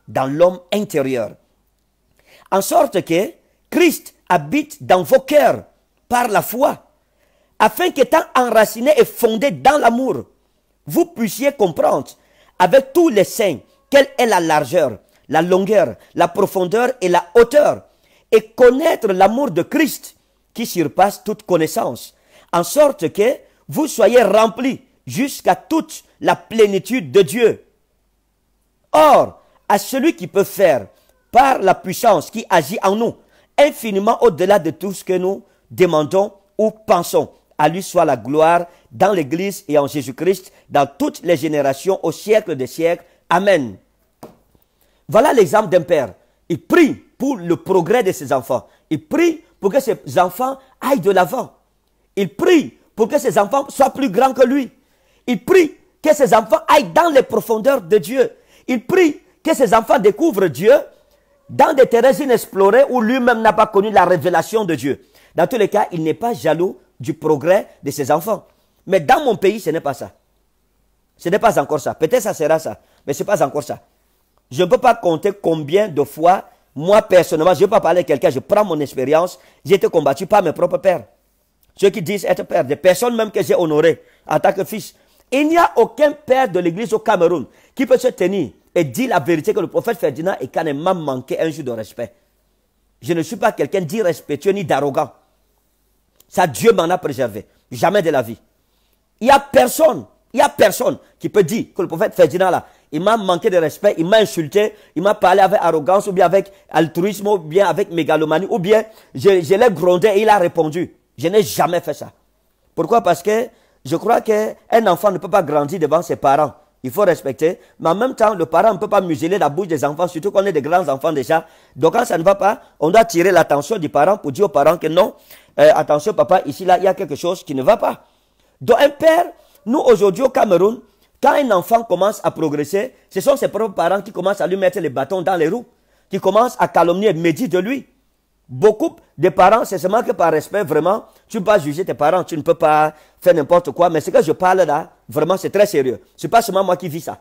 dans l'homme intérieur. En sorte que Christ habite dans vos cœurs par la foi, afin qu'étant enraciné et fondé dans l'amour, vous puissiez comprendre avec tous les saints quelle est la largeur, la longueur, la profondeur et la hauteur, et connaître l'amour de Christ qui surpasse toute connaissance, en sorte que vous soyez remplis jusqu'à toute la plénitude de Dieu. Or, à celui qui peut faire par la puissance qui agit en nous, infiniment au-delà de tout ce que nous demandons ou pensons. À lui soit la gloire dans l'Église et en Jésus-Christ, dans toutes les générations, au siècle des siècles. Amen. Voilà l'exemple d'un père. Il prie pour le progrès de ses enfants. Il prie pour que ses enfants aillent de l'avant. Il prie pour que ses enfants soient plus grands que lui. Il prie que ses enfants aillent dans les profondeurs de Dieu. Il prie que ses enfants découvrent Dieu dans des terrains inexplorés où lui-même n'a pas connu la révélation de Dieu. Dans tous les cas, il n'est pas jaloux du progrès de ses enfants. Mais dans mon pays, ce n'est pas ça. Ce n'est pas encore ça. Peut-être ça sera ça, mais ce n'est pas encore ça. Je ne peux pas compter combien de fois, moi personnellement, je ne vais pas parler à quelqu'un, je prends mon expérience, j'ai été combattu par mes propres pères. Ceux qui disent être père, des personnes même que j'ai honorées en tant que fils. Il n'y a aucun père de l'église au Cameroun qui peut se tenir et dit la vérité que le prophète Ferdinand est quand même manqué un jour de respect. Je ne suis pas quelqu'un d'irrespectueux ni d'arrogant. Ça, Dieu m'en a préservé. Jamais de la vie. Il n'y a personne, il n'y a personne qui peut dire que le prophète Ferdinand, là, il m'a manqué de respect, il m'a insulté, il m'a parlé avec arrogance, ou bien avec altruisme, ou bien avec mégalomanie, ou bien je l'ai grondé et il a répondu. Je n'ai jamais fait ça. Pourquoi Parce que je crois qu'un enfant ne peut pas grandir devant ses parents il faut respecter. Mais en même temps, le parent ne peut pas museler la bouche des enfants, surtout qu'on est des grands enfants déjà. Donc quand ça ne va pas, on doit tirer l'attention du parents pour dire aux parents que non, euh, attention papa, ici là, il y a quelque chose qui ne va pas. Donc un père, nous aujourd'hui au Cameroun, quand un enfant commence à progresser, ce sont ses propres parents qui commencent à lui mettre les bâtons dans les roues, qui commencent à calomnier et médire de lui. Beaucoup de parents, c'est seulement que par respect, vraiment, tu ne peux pas juger tes parents, tu ne peux pas faire n'importe quoi. Mais ce que je parle là, vraiment, c'est très sérieux. Ce n'est pas seulement moi qui vis ça.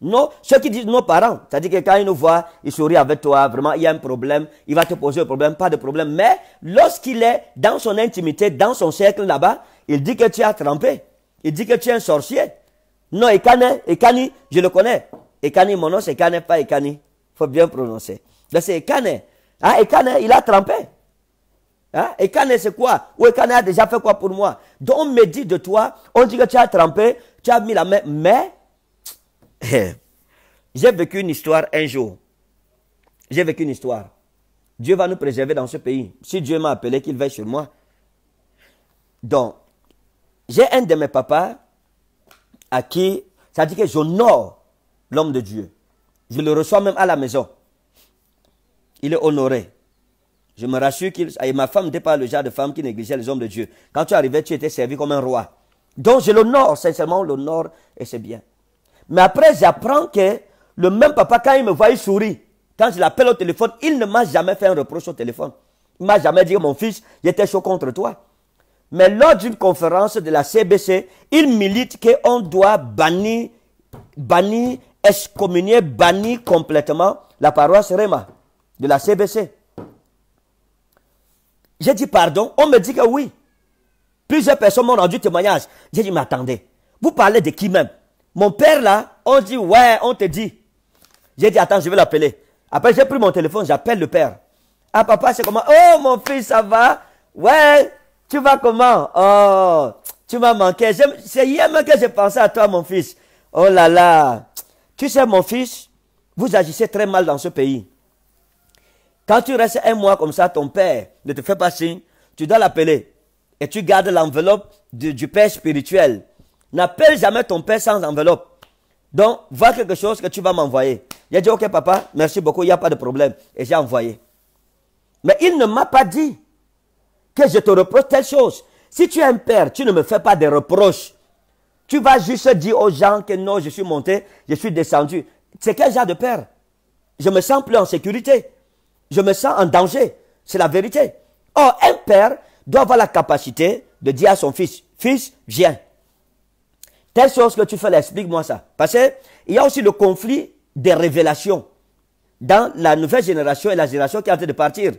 Non, ceux qui disent nos parents, c'est-à-dire que quand ils nous voient, ils sourient avec toi, vraiment, il y a un problème, il va te poser un problème, pas de problème. Mais lorsqu'il est dans son intimité, dans son cercle là-bas, il dit que tu as trempé. Il dit que tu es un sorcier. Non, Ekane, Ekani, je le connais. Ekani, mon nom, c'est Ekane, pas Ekani. faut bien prononcer. Là, c'est Ekane. Ah, Ekane, il a trempé. Hein? Et Kane, c'est quoi Ou elle a déjà fait quoi pour moi Donc on me dit de toi, on dit que tu as trempé, tu as mis la main, mais j'ai vécu une histoire un jour. J'ai vécu une histoire. Dieu va nous préserver dans ce pays. Si Dieu m'a appelé, qu'il veille sur moi. Donc, j'ai un de mes papas à qui, ça dit que j'honore l'homme de Dieu. Je le reçois même à la maison. Il est honoré. Je me rassure que ma femme n'était pas le genre de femme qui négligeait les hommes de Dieu. Quand tu arrivais, tu étais servi comme un roi. Donc je l'honore, sincèrement, l'honneur, et c'est bien. Mais après, j'apprends que le même papa, quand il me voit, il sourit. Quand je l'appelle au téléphone, il ne m'a jamais fait un reproche au téléphone. Il m'a jamais dit, mon fils, j'étais chaud contre toi. Mais lors d'une conférence de la CBC, il milite qu'on doit bannir, bannir, excommunier, bannir complètement la paroisse Réma de la CBC. J'ai dit pardon. On me dit que oui. Plusieurs personnes m'ont rendu témoignage. J'ai dit, mais attendez, vous parlez de qui même Mon père là, on dit, ouais, on te dit. J'ai dit, attends, je vais l'appeler. Après, j'ai pris mon téléphone, j'appelle le père. Ah, papa, c'est comment Oh, mon fils, ça va Ouais, tu vas comment Oh, tu m'as manqué. C'est hier même que j'ai pensé à toi, mon fils. Oh là là. Tu sais, mon fils, vous agissez très mal dans ce pays. Quand tu restes un mois comme ça, ton père ne te fait pas signe, tu dois l'appeler. Et tu gardes l'enveloppe du, père spirituel. N'appelle jamais ton père sans enveloppe. Donc, vois quelque chose que tu vas m'envoyer. Il a dit, ok papa, merci beaucoup, il n'y a pas de problème. Et j'ai envoyé. Mais il ne m'a pas dit que je te reproche telle chose. Si tu es un père, tu ne me fais pas des reproches. Tu vas juste dire aux gens que non, je suis monté, je suis descendu. C'est quel genre de père Je me sens plus en sécurité je me sens en danger. C'est la vérité. Or, un père doit avoir la capacité de dire à son fils, fils, viens. Telle chose que tu fais, explique-moi ça. Parce qu'il y a aussi le conflit des révélations dans la nouvelle génération et la génération qui est en train de partir.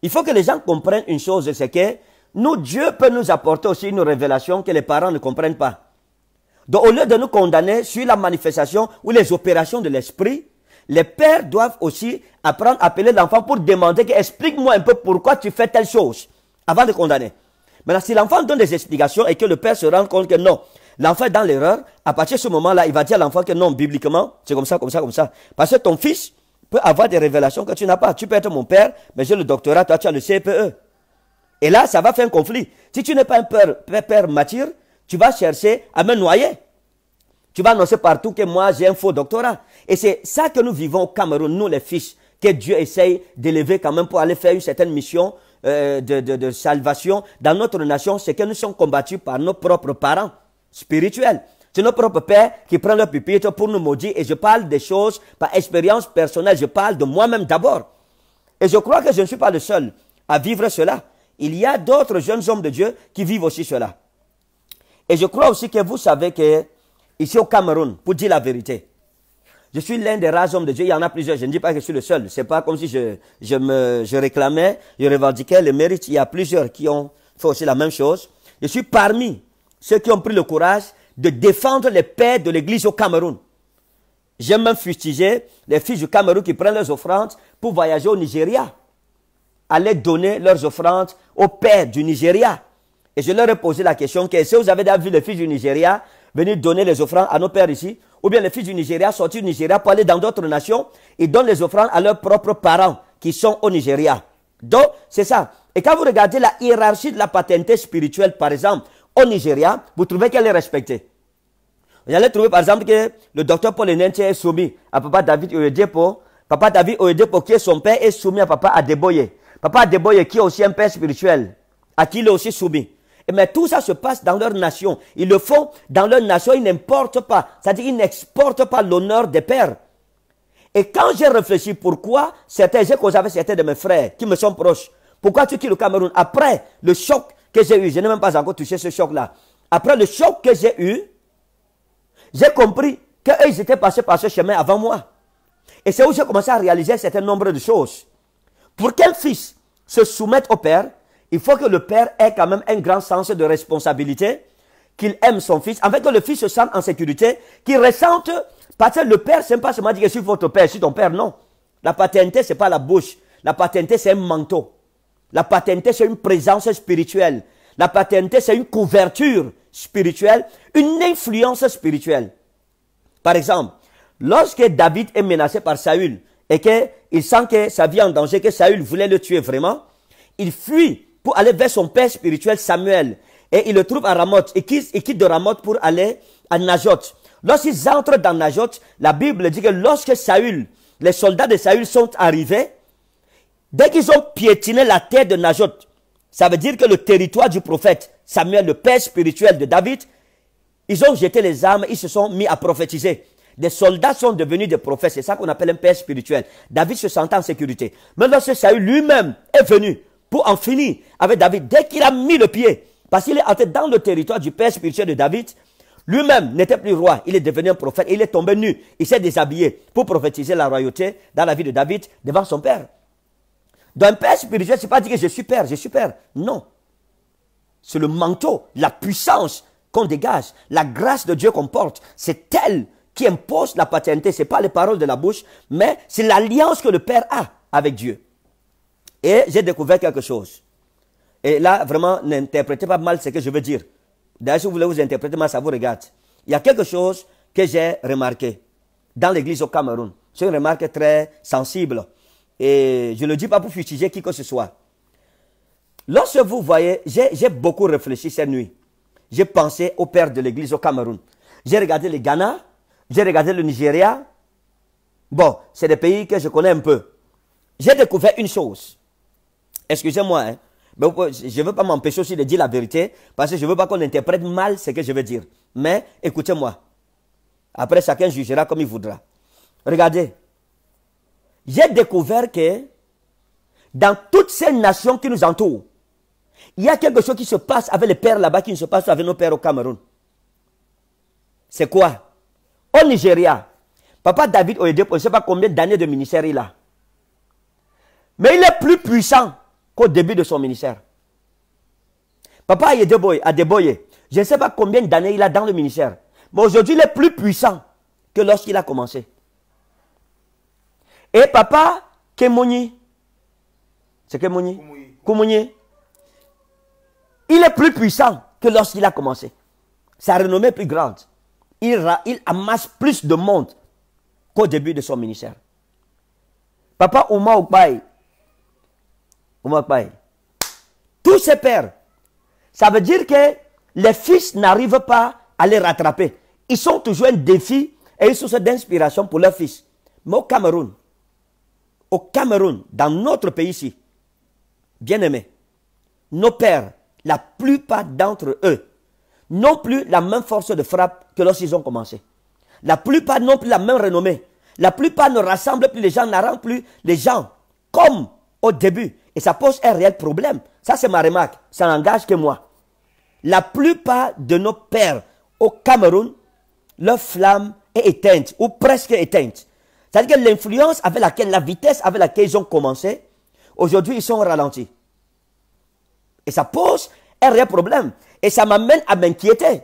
Il faut que les gens comprennent une chose, c'est que nous, Dieu peut nous apporter aussi une révélation que les parents ne comprennent pas. Donc, au lieu de nous condamner sur la manifestation ou les opérations de l'esprit, les pères doivent aussi apprendre à appeler l'enfant pour demander que explique-moi un peu pourquoi tu fais telle chose avant de condamner. Maintenant, si l'enfant donne des explications et que le père se rend compte que non, l'enfant est dans l'erreur, à partir de ce moment-là, il va dire à l'enfant que non, bibliquement, c'est comme ça, comme ça, comme ça. Parce que ton fils peut avoir des révélations que tu n'as pas. Tu peux être mon père, mais j'ai le doctorat, toi tu as le CPE. Et là, ça va faire un conflit. Si tu n'es pas un père, père mature, tu vas chercher à me noyer. Tu vas annoncer partout que moi, j'ai un faux doctorat. Et c'est ça que nous vivons au Cameroun, nous les fils, que Dieu essaye d'élever quand même pour aller faire une certaine mission euh, de, de salvation dans notre nation. C'est que nous sommes combattus par nos propres parents spirituels. C'est nos propres pères qui prennent leur pupitre pour nous maudire. Et je parle des choses par expérience personnelle. Je parle de moi-même d'abord. Et je crois que je ne suis pas le seul à vivre cela. Il y a d'autres jeunes hommes de Dieu qui vivent aussi cela. Et je crois aussi que vous savez que Ici au Cameroun, pour dire la vérité, je suis l'un des rares hommes de Dieu. Il y en a plusieurs. Je ne dis pas que je suis le seul. C'est pas comme si je, je réclamais, je revendiquais le mérite. Il y a plusieurs qui ont fait aussi la même chose. Je suis parmi ceux qui ont pris le courage de défendre les pères de l'église au Cameroun. J'aime même fustigé les fils du Cameroun qui prennent leurs offrandes pour voyager au Nigeria. Aller donner leurs offrandes aux pères du Nigeria. Et je leur ai posé la question, que vous avez déjà vu les fils du Nigeria venir donner les offrandes à nos pères ici, ou bien les fils du Nigeria sortir du Nigeria pour aller dans d'autres nations et donnent les offrandes à leurs propres parents qui sont au Nigeria. Donc, c'est ça. Et quand vous regardez la hiérarchie de la paternité spirituelle, par exemple, au Nigeria, vous trouvez qu'elle est respectée. Vous allez trouver, par exemple, que le docteur Paul Enentier est soumis à papa David Oedipo. Papa David Oedipo, qui est son père, est soumis à papa Adeboye. Papa Adeboye, qui est aussi un père spirituel, à qui il est aussi soumis. Mais tout ça se passe dans leur nation. Ils le font dans leur nation, ils n'importent pas. C'est-à-dire, ils n'exportent pas l'honneur des pères. Et quand j'ai réfléchi pourquoi certains, j'ai causé avec certains de mes frères qui me sont proches. Pourquoi tu quittes le Cameroun Après le choc que j'ai eu, je n'ai même pas encore touché ce choc-là. Après le choc que j'ai eu, j'ai compris qu'ils étaient passés par ce chemin avant moi. Et c'est où j'ai commencé à réaliser un certain nombre de choses. Pour qu'un fils se soumette au père, il faut que le père ait quand même un grand sens de responsabilité, qu'il aime son fils, afin que le fils se sente en sécurité, qu'il ressente, parce que le père, c'est pas seulement dire que je suis votre père, je suis ton père, non. La paternité, c'est pas la bouche. La paternité, c'est un manteau. La paternité, c'est une présence spirituelle. La paternité, c'est une couverture spirituelle, une influence spirituelle. Par exemple, lorsque David est menacé par Saül et qu'il sent que sa vie est en danger, que Saül voulait le tuer vraiment, il fuit aller vers son père spirituel Samuel. Et il le trouve à Ramoth. Il quitte, quitte de Ramoth pour aller à Najoth. Lorsqu'ils entrent dans Najoth, la Bible dit que lorsque Saül, les soldats de Saül sont arrivés, dès qu'ils ont piétiné la terre de Najoth, ça veut dire que le territoire du prophète Samuel, le père spirituel de David, ils ont jeté les armes, ils se sont mis à prophétiser. Des soldats sont devenus des prophètes, c'est ça qu'on appelle un père spirituel. David se sentait en sécurité. Mais lorsque Saül lui-même est venu, pour en finir avec David. Dès qu'il a mis le pied, parce qu'il est entré dans le territoire du père spirituel de David, lui-même n'était plus roi, il est devenu un prophète, il est tombé nu, il s'est déshabillé pour prophétiser la royauté dans la vie de David devant son père. Dans un père spirituel, ce n'est pas dire que je suis père, je suis père. Non. C'est le manteau, la puissance qu'on dégage, la grâce de Dieu qu'on porte. C'est elle qui impose la paternité. Ce pas les paroles de la bouche, mais c'est l'alliance que le père a avec Dieu. Et j'ai découvert quelque chose. Et là, vraiment, n'interprétez pas mal ce que je veux dire. D'ailleurs, si vous voulez vous interpréter mal, ça vous regarde. Il y a quelque chose que j'ai remarqué dans l'église au Cameroun. C'est une remarque très sensible. Et je ne le dis pas pour fustiger qui que ce soit. Lorsque vous voyez, j'ai beaucoup réfléchi cette nuit. J'ai pensé au père de l'église au Cameroun. J'ai regardé le Ghana, j'ai regardé le Nigeria. Bon, c'est des pays que je connais un peu. J'ai découvert une chose. Excusez-moi, hein, je ne veux pas m'empêcher aussi de dire la vérité, parce que je ne veux pas qu'on interprète mal ce que je veux dire. Mais écoutez-moi. Après, chacun jugera comme il voudra. Regardez. J'ai découvert que dans toutes ces nations qui nous entourent, il y a quelque chose qui se passe avec les pères là-bas qui ne se passe pas avec nos pères au Cameroun. C'est quoi Au Nigeria, Papa David Oyedepo, je ne sais pas combien d'années de ministère il a. Mais il est plus puissant au début de son ministère. Papa a déboyé. je ne sais pas combien d'années il a dans le ministère, mais aujourd'hui il est plus puissant que lorsqu'il a commencé. Et papa Kemoni, c'est Kemoni Koumouni, il est plus puissant que lorsqu'il a commencé. Sa renommée est plus grande. Il, amasse plus de monde qu'au début de son ministère. Papa Ouma Oubaye. Tous ces pères. Ça veut dire que les fils n'arrivent pas à les rattraper. Ils sont toujours un défi et une source d'inspiration pour leurs fils. Mais au Cameroun, au Cameroun, dans notre pays ici, bien aimé, nos pères, la plupart d'entre eux, n'ont plus la même force de frappe que lorsqu'ils ont commencé. La plupart n'ont plus la même renommée. La plupart ne rassemblent plus les gens, n'arrangent plus les gens comme au début. Et ça pose un réel problème. Ça, c'est ma remarque. Ça n'engage que moi. La plupart de nos pères au Cameroun, leur flamme est éteinte ou presque éteinte. C'est-à-dire que l'influence avec laquelle, la vitesse avec laquelle ils ont commencé, aujourd'hui, ils sont ralentis. Et ça pose un réel problème. Et ça m'amène à m'inquiéter,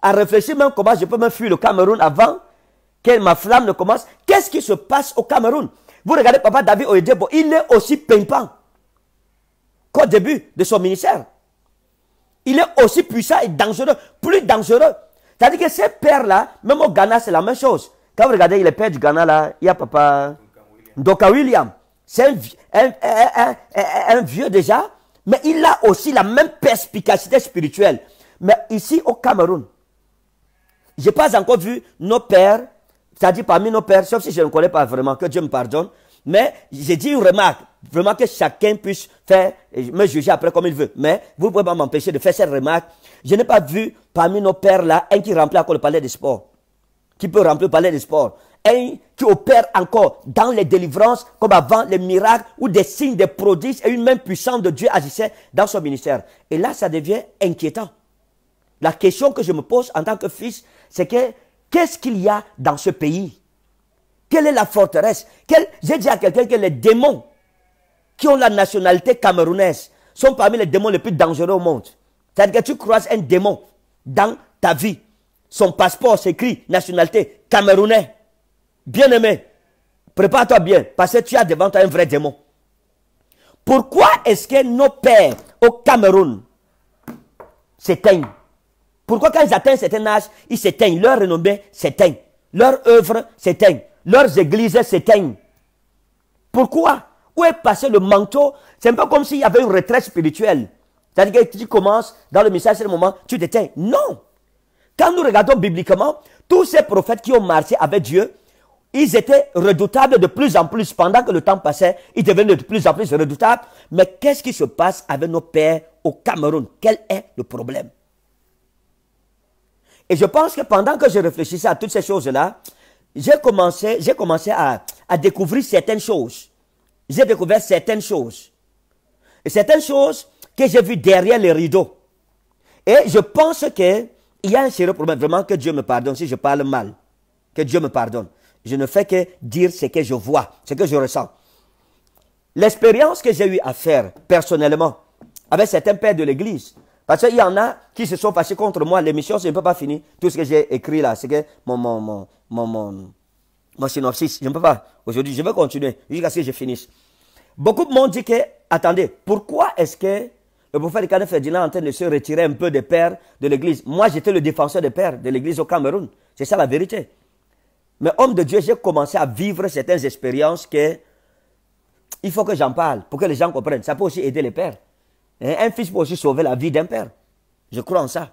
à réfléchir même comment je peux me fuir le Cameroun avant que ma flamme ne commence. Qu'est-ce qui se passe au Cameroun Vous regardez Papa David Oedebo, il est aussi pimpant qu'au début de son ministère. Il est aussi puissant et dangereux, plus dangereux. C'est-à-dire que ces pères-là, même au Ghana, c'est la même chose. Quand vous regardez les pères du Ghana, il y a papa Ndoka William. C'est un, un, vieux déjà, mais il a aussi la même perspicacité spirituelle. Mais ici, au Cameroun, je n'ai pas encore vu nos pères, c'est-à-dire parmi nos pères, sauf si je ne connais pas vraiment, que Dieu me pardonne, mais j'ai dit une remarque vraiment que chacun puisse faire, me juger après comme il veut. Mais vous ne pouvez pas m'empêcher de faire cette remarque. Je n'ai pas vu parmi nos pères là un qui remplit encore le palais des sports. Qui peut remplir le palais des sports. Un qui opère encore dans les délivrances comme avant les miracles ou des signes, des prodiges et une main puissante de Dieu agissait dans son ministère. Et là, ça devient inquiétant. La question que je me pose en tant que fils, c'est que qu'est-ce qu'il y a dans ce pays Quelle est la forteresse J'ai dit à quelqu'un que les démons qui ont la nationalité camerounaise sont parmi les démons les plus dangereux au monde. C'est-à-dire que tu croises un démon dans ta vie. Son passeport s'écrit nationalité camerounais. Bien-aimé, prépare-toi bien parce que tu as devant toi un vrai démon. Pourquoi est-ce que nos pères au Cameroun s'éteignent Pourquoi quand ils atteignent certain âge, ils s'éteignent, leur renommée s'éteint, leur œuvre s'éteint leurs églises s'éteignent Pourquoi où est passé le manteau C'est un peu comme s'il y avait une retraite spirituelle. C'est-à-dire que tu commences dans le message, c'est le moment, tu t'éteins. Non Quand nous regardons bibliquement, tous ces prophètes qui ont marché avec Dieu, ils étaient redoutables de plus en plus. Pendant que le temps passait, ils devenaient de plus en plus redoutables. Mais qu'est-ce qui se passe avec nos pères au Cameroun Quel est le problème Et je pense que pendant que je réfléchissais à toutes ces choses-là, j'ai commencé, j'ai commencé à découvrir certaines choses j'ai découvert certaines choses. Et certaines choses que j'ai vues derrière les rideaux. Et je pense qu'il y a un sérieux problème. Vraiment, que Dieu me pardonne si je parle mal. Que Dieu me pardonne. Je ne fais que dire ce que je vois, ce que je ressens. L'expérience que j'ai eu à faire personnellement avec certains pères de l'Église, parce qu'il y en a qui se sont passés contre moi. L'émission, je ne peux pas finir tout ce que j'ai écrit là. C'est que mon, mon, mon, mon mon synopsis, je ne peux pas. Aujourd'hui, je vais continuer jusqu'à ce que je finisse. Beaucoup m'ont dit que, attendez, pourquoi est-ce que le prophète Cadet Ferdinand est en train de se retirer un peu des pères de l'Église Moi, j'étais le défenseur des pères de l'Église au Cameroun. C'est ça la vérité. Mais homme de Dieu, j'ai commencé à vivre certaines expériences que il faut que j'en parle pour que les gens comprennent. Ça peut aussi aider les pères. Un fils peut aussi sauver la vie d'un père. Je crois en ça.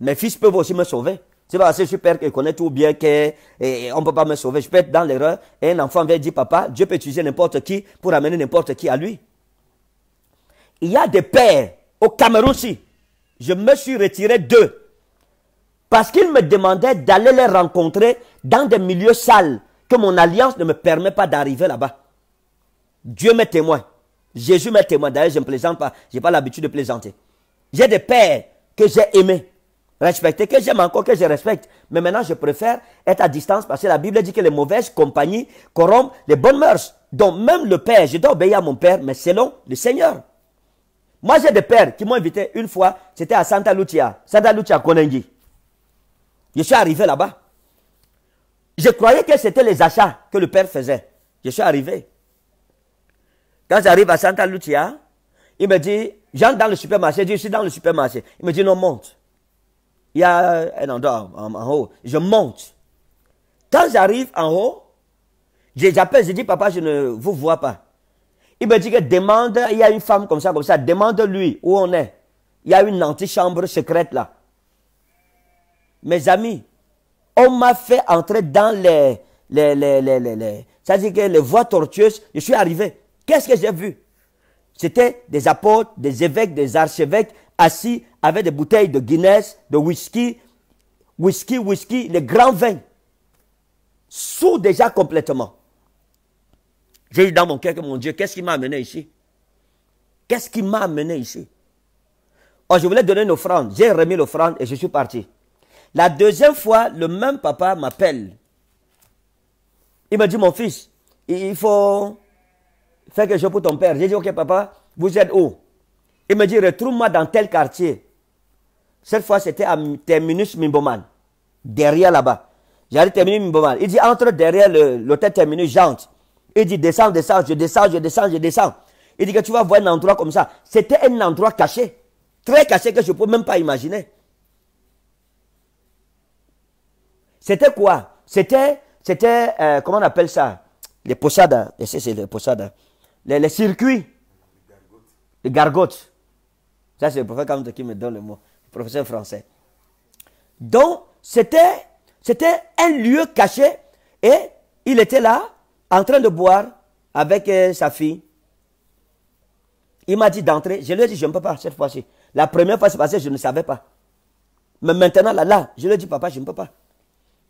Mes fils peuvent aussi me sauver. C'est pas assez super qui connaît tout bien, qu'on ne peut pas me sauver. Je peux être dans l'erreur. Et un enfant vient dire, papa, Dieu peut utiliser n'importe qui pour amener n'importe qui à lui. Il y a des pères au Cameroun aussi. Je me suis retiré d'eux. Parce qu'ils me demandaient d'aller les rencontrer dans des milieux sales que mon alliance ne me permet pas d'arriver là-bas. Dieu me témoin. Jésus me témoin. D'ailleurs, je ne plaisante pas. Je n'ai pas l'habitude de plaisanter. J'ai des pères que j'ai aimés respecter, que j'aime encore, que je respecte. Mais maintenant, je préfère être à distance parce que la Bible dit que les mauvaises compagnies corrompent les bonnes mœurs. Donc, même le Père, je dois obéir à mon Père, mais selon le Seigneur. Moi, j'ai des pères qui m'ont invité une fois, c'était à Santa Lucia, Santa Lucia Konengi. Je suis arrivé là-bas. Je croyais que c'était les achats que le Père faisait. Je suis arrivé. Quand j'arrive à Santa Lucia, il me dit, j'entre dans le supermarché, je suis dans le supermarché. Il me dit, non, monte il y a un endroit en, haut. Je monte. Quand j'arrive en haut, j'appelle, je dis, papa, je ne vous vois pas. Il me dit que demande, il y a une femme comme ça, comme ça, demande-lui où on est. Il y a une antichambre secrète là. Mes amis, on m'a fait entrer dans les, les, les, les, ça dit que les voies tortueuses, je suis arrivé. Qu'est-ce que j'ai vu? C'était des apôtres, des évêques, des archevêques, assis avec des bouteilles de Guinness, de whisky, whisky, whisky, les grands vins. Sous déjà complètement. J'ai eu dans mon cœur que mon Dieu, qu'est-ce qui m'a amené ici Qu'est-ce qui m'a amené ici Oh, je voulais donner une offrande. J'ai remis l'offrande et je suis parti. La deuxième fois, le même papa m'appelle. Il m'a dit, mon fils, il faut faire quelque chose pour ton père. J'ai dit, ok papa, vous êtes où il me dit, retrouve-moi dans tel quartier. Cette fois, c'était à Terminus Mimboman, derrière là-bas. J'allais Terminus Mimboman. Il dit, entre derrière l'hôtel Terminus, jante. Il dit, descends, descends, je descends, je descends, je descends. Il dit que tu vas voir un endroit comme ça. C'était un endroit caché, très caché que je ne peux même pas imaginer. C'était quoi C'était, c'était euh, comment on appelle ça Les sais, c'est les posades Les, les circuits. Les gargotes. Ça, c'est le professeur qui me donne le mot, le professeur français. Donc, c'était, c'était un lieu caché et il était là en train de boire avec euh, sa fille. Il m'a dit d'entrer. Je lui ai dit, je ne peux pas cette fois-ci. La première fois, c'est passé, je ne savais pas. Mais maintenant, là, là, je lui ai dit, papa, je ne peux pas.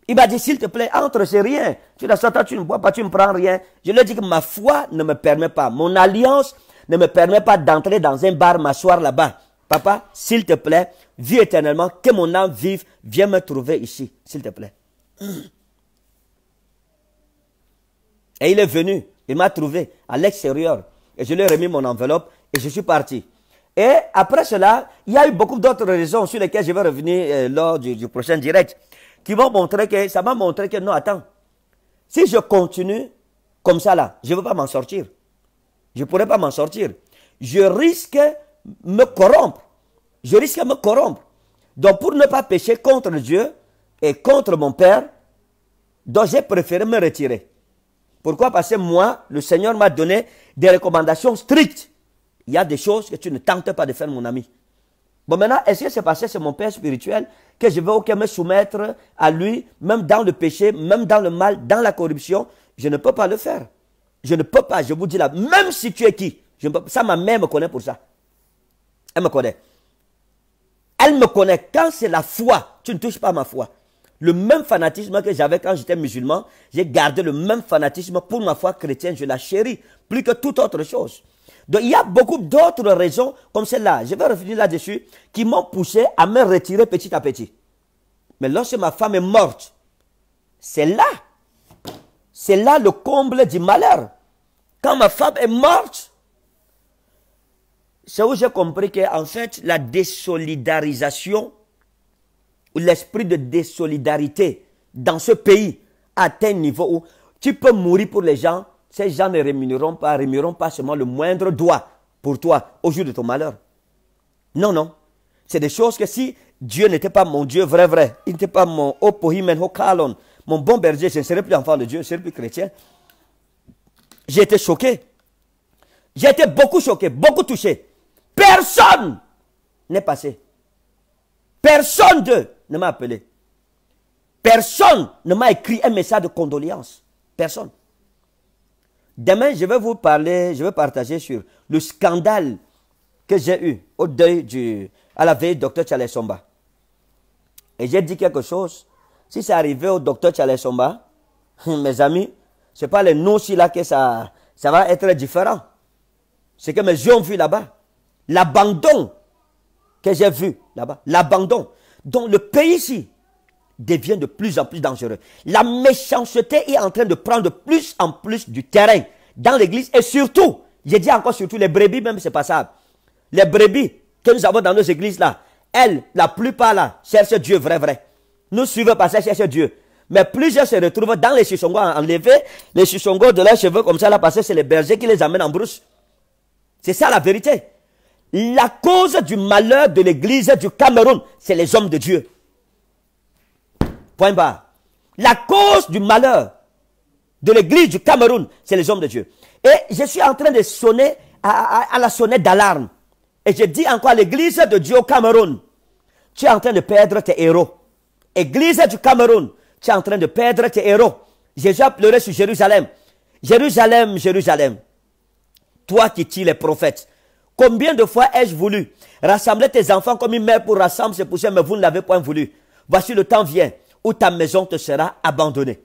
Il m'a dit, s'il te plaît, entre, c'est rien. Tu ne sors, tu ne bois pas, tu ne prends rien. Je lui ai dit que ma foi ne me permet pas. Mon alliance ne me permet pas d'entrer dans un bar, m'asseoir là-bas. Papa, s'il te plaît, vis éternellement, que mon âme vive, viens me trouver ici, s'il te plaît. Et il est venu, il m'a trouvé à l'extérieur. Et je lui ai remis mon enveloppe et je suis parti. Et après cela, il y a eu beaucoup d'autres raisons sur lesquelles je vais revenir euh, lors du, prochain direct, qui vont montrer que, ça m'a montré que non, attends, si je continue comme ça là, je ne vais pas m'en sortir. Je ne pourrai pas m'en sortir. Je risque me corrompre. Je risque de me corrompre. Donc pour ne pas pécher contre Dieu et contre mon Père, donc j'ai préféré me retirer. Pourquoi Parce que moi, le Seigneur m'a donné des recommandations strictes. Il y a des choses que tu ne tentes pas de faire, mon ami. Bon, maintenant, est-ce que c'est parce que c'est mon père spirituel que je veux aucun me soumettre à lui, même dans le péché, même dans le mal, dans la corruption Je ne peux pas le faire. Je ne peux pas, je vous dis là, même si tu es qui, ça ma mère me connaît pour ça. Elle me connaît. Elle me connaît. Quand c'est la foi, tu ne touches pas ma foi. Le même fanatisme que j'avais quand j'étais musulman, j'ai gardé le même fanatisme pour ma foi chrétienne. Je la chéris plus que toute autre chose. Donc il y a beaucoup d'autres raisons comme celle-là, je vais revenir là-dessus, qui m'ont poussé à me retirer petit à petit. Mais lorsque ma femme est morte, c'est là, c'est là le comble du malheur. Quand ma femme est morte, c'est où j'ai compris qu'en fait, la désolidarisation ou l'esprit de désolidarité dans ce pays atteint un niveau où tu peux mourir pour les gens, ces gens ne rémunéreront pas, rémunéreront pas seulement le moindre doigt pour toi au jour de ton malheur. Non, non. C'est des choses que si Dieu n'était pas mon Dieu vrai, vrai, il n'était pas mon Opohimen Hokalon, mon bon berger, je ne serais plus enfant de Dieu, je ne serais plus chrétien. J'ai été choqué. J'ai été beaucoup choqué, beaucoup touché. Personne n'est passé. Personne d'eux ne m'a appelé. Personne ne m'a écrit un message de condoléance. Personne. Demain, je vais vous parler, je vais partager sur le scandale que j'ai eu au deuil du, à la veille du docteur Charles Somba. Et j'ai dit quelque chose. Si ça arrivait au docteur Charles Somba, mes amis, n'est pas nom noms là que ça, ça va être différent. C'est que mes yeux ont vu là-bas. L'abandon que j'ai vu là-bas, l'abandon. dont le pays ici devient de plus en plus dangereux. La méchanceté est en train de prendre de plus en plus du terrain dans l'église et surtout, j'ai dit encore surtout, les brebis même, c'est pas ça. Les brebis que nous avons dans nos églises là, elles, la plupart là, cherchent Dieu, vrai, vrai. Nous suivons pas ça, cherchent Dieu. Mais plusieurs se retrouvent dans les chichongos enlever les chichongos de leurs cheveux comme ça là, parce que c'est les bergers qui les amènent en brousse. C'est ça la vérité. La cause du malheur de l'église du Cameroun, c'est les hommes de Dieu. Point barre. La cause du malheur de l'église du Cameroun, c'est les hommes de Dieu. Et je suis en train de sonner à, la sonnette d'alarme. Et je dis encore à l'église de Dieu au Cameroun, tu es en train de perdre tes héros. Église du Cameroun, tu es en train de perdre tes héros. Jésus a pleuré sur Jérusalem. Jérusalem, Jérusalem, toi qui tires les prophètes, Combien de fois ai-je voulu rassembler tes enfants comme une mère pour rassembler ses poussées, mais vous ne l'avez point voulu. Voici le temps vient où ta maison te sera abandonnée.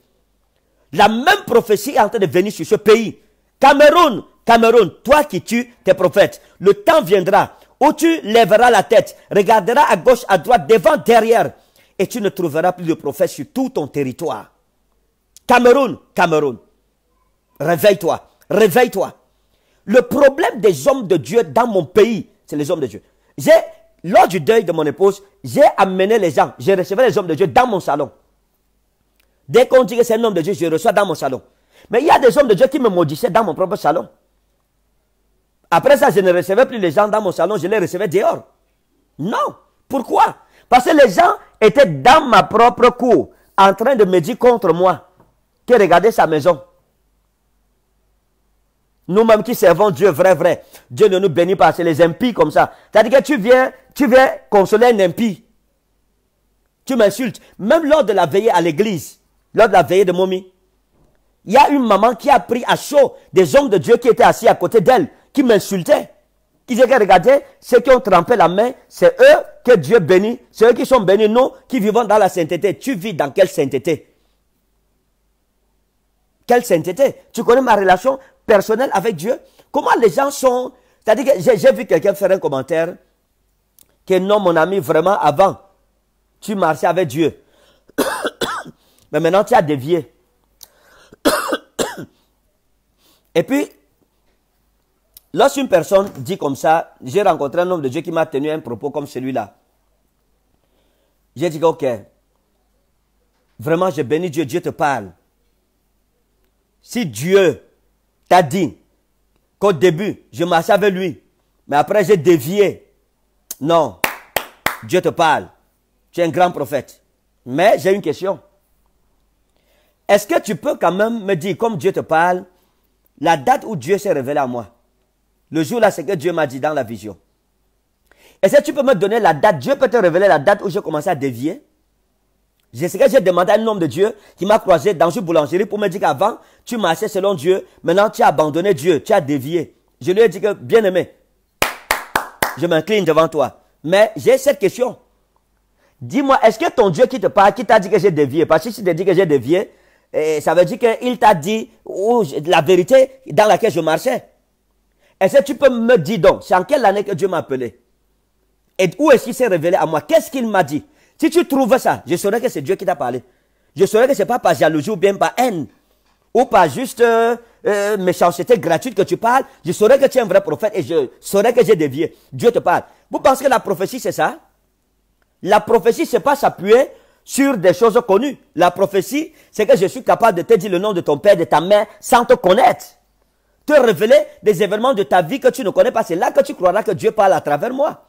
La même prophétie est en train de venir sur ce pays. Cameroun, Cameroun, toi qui tues tes prophètes, le temps viendra où tu lèveras la tête, regarderas à gauche, à droite, devant, derrière, et tu ne trouveras plus de prophètes sur tout ton territoire. Cameroun, Cameroun, réveille-toi, réveille-toi. Le problème des hommes de Dieu dans mon pays, c'est les hommes de Dieu. J'ai, lors du deuil de mon épouse, j'ai amené les gens, j'ai reçu les hommes de Dieu dans mon salon. Dès qu'on dit que c'est un homme de Dieu, je reçois dans mon salon. Mais il y a des hommes de Dieu qui me maudissaient dans mon propre salon. Après ça, je ne recevais plus les gens dans mon salon, je les recevais dehors. Non. Pourquoi Parce que les gens étaient dans ma propre cour, en train de me dire contre moi, que regardez sa maison. Nous-mêmes qui servons Dieu vrai, vrai. Dieu ne nous bénit pas. C'est les impies comme ça. C'est-à-dire que tu viens, tu consoler un impie. Tu m'insultes. Même lors de la veillée à l'église, lors de la veillée de momie, il y a une maman qui a pris à chaud des hommes de Dieu qui étaient assis à côté d'elle, qui m'insultaient. Qui disaient, regardez, ceux qui ont trempé la main, c'est eux que Dieu bénit. C'est eux qui sont bénis, nous, qui vivons dans la sainteté. Tu vis dans quelle sainteté Quelle sainteté Tu connais ma relation personnel avec Dieu. Comment les gens sont... C'est-à-dire que j'ai vu quelqu'un faire un commentaire que non, mon ami, vraiment, avant, tu marchais avec Dieu. Mais maintenant, tu as dévié. Et puis, lorsqu'une personne dit comme ça, j'ai rencontré un homme de Dieu qui m'a tenu un propos comme celui-là. J'ai dit, ok, vraiment, j'ai bénis Dieu, Dieu te parle. Si Dieu T'as dit qu'au début, je marchais avec lui, mais après j'ai dévié. Non, Dieu te parle. Tu es un grand prophète. Mais j'ai une question. Est-ce que tu peux quand même me dire, comme Dieu te parle, la date où Dieu s'est révélé à moi Le jour-là, c'est que Dieu m'a dit dans la vision. Est-ce que tu peux me donner la date Dieu peut te révéler la date où j'ai commencé à dévier je que j'ai demandé à un homme de Dieu qui m'a croisé dans une boulangerie pour me dire qu'avant, tu marchais selon Dieu, maintenant tu as abandonné Dieu, tu as dévié. Je lui ai dit que, bien aimé, je m'incline devant toi. Mais j'ai cette question. Dis-moi, est-ce que ton Dieu qui te parle, qui t'a dit que j'ai dévié, parce que si tu dis que j'ai dévié, eh, ça veut dire qu'il t'a dit la vérité dans laquelle je marchais. Est-ce que tu peux me dire donc, c'est en quelle année que Dieu m'a appelé Et où est-ce qu'il s'est révélé à moi Qu'est-ce qu'il m'a dit si tu trouves ça, je saurais que c'est Dieu qui t'a parlé. Je saurais que c'est pas par jalousie ou bien par haine ou par juste euh, euh, méchanceté gratuite que tu parles. Je saurais que tu es un vrai prophète et je saurais que j'ai dévié. Dieu te parle. Vous pensez que la prophétie, c'est ça La prophétie, c'est pas s'appuyer sur des choses connues. La prophétie, c'est que je suis capable de te dire le nom de ton père, de ta mère, sans te connaître. Te révéler des événements de ta vie que tu ne connais pas. C'est là que tu croiras que Dieu parle à travers moi.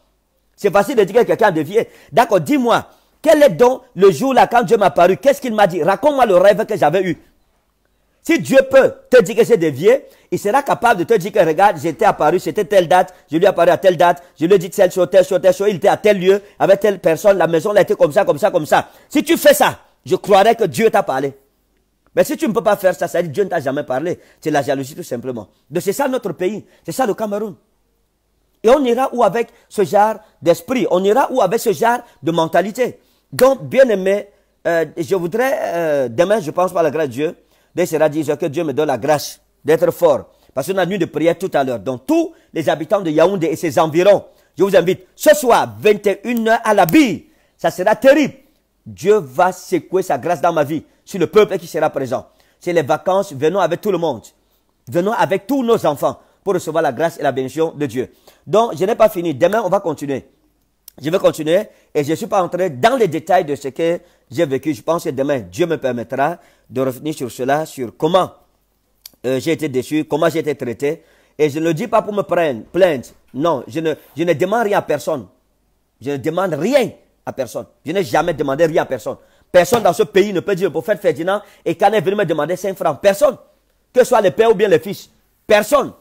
C'est facile de dire que quelqu'un a D'accord, dis-moi, quel est donc le jour-là quand Dieu m'a paru Qu'est-ce qu'il m'a dit Raconte-moi le rêve que j'avais eu. Si Dieu peut te dire que j'ai dévié, il sera capable de te dire que regarde, j'étais apparu, c'était telle date, je lui ai apparu à telle date, je lui ai dit telle chose, telle chose, telle chose, il était à tel lieu, avec telle personne, la maison a était comme ça, comme ça, comme ça. Si tu fais ça, je croirais que Dieu t'a parlé. Mais si tu ne peux pas faire ça, ça veut dire que Dieu ne t'a jamais parlé. C'est la jalousie tout simplement. Donc c'est ça notre pays, c'est ça le Cameroun. Et on ira où avec ce genre d'esprit On ira où avec ce genre de mentalité donc, bien aimé, euh, je voudrais, euh, demain, je pense par la grâce de Dieu, dès sera dire que Dieu me donne la grâce d'être fort. Parce qu'on a nuit de prière tout à l'heure. Donc, tous les habitants de Yaoundé et ses environs, je vous invite, ce soir, 21h à la bille, ça sera terrible. Dieu va secouer sa grâce dans ma vie, sur le peuple qui sera présent. C'est les vacances, venons avec tout le monde. Venons avec tous nos enfants pour recevoir la grâce et la bénédiction de Dieu. Donc, je n'ai pas fini. Demain, on va continuer. Je vais continuer et je ne suis pas entré dans les détails de ce que j'ai vécu. Je pense que demain, Dieu me permettra de revenir sur cela, sur comment euh, j'ai été déçu, comment j'ai été traité. Et je ne le dis pas pour me plaindre. Non, je ne, demande rien à personne. Je ne demande rien à personne. Je n'ai jamais demandé rien à personne. Personne dans ce pays ne peut dire, le prophète Ferdinand et qu'elle est venu me demander 5 francs. Personne. Que ce soit le père ou bien le fils. Personne.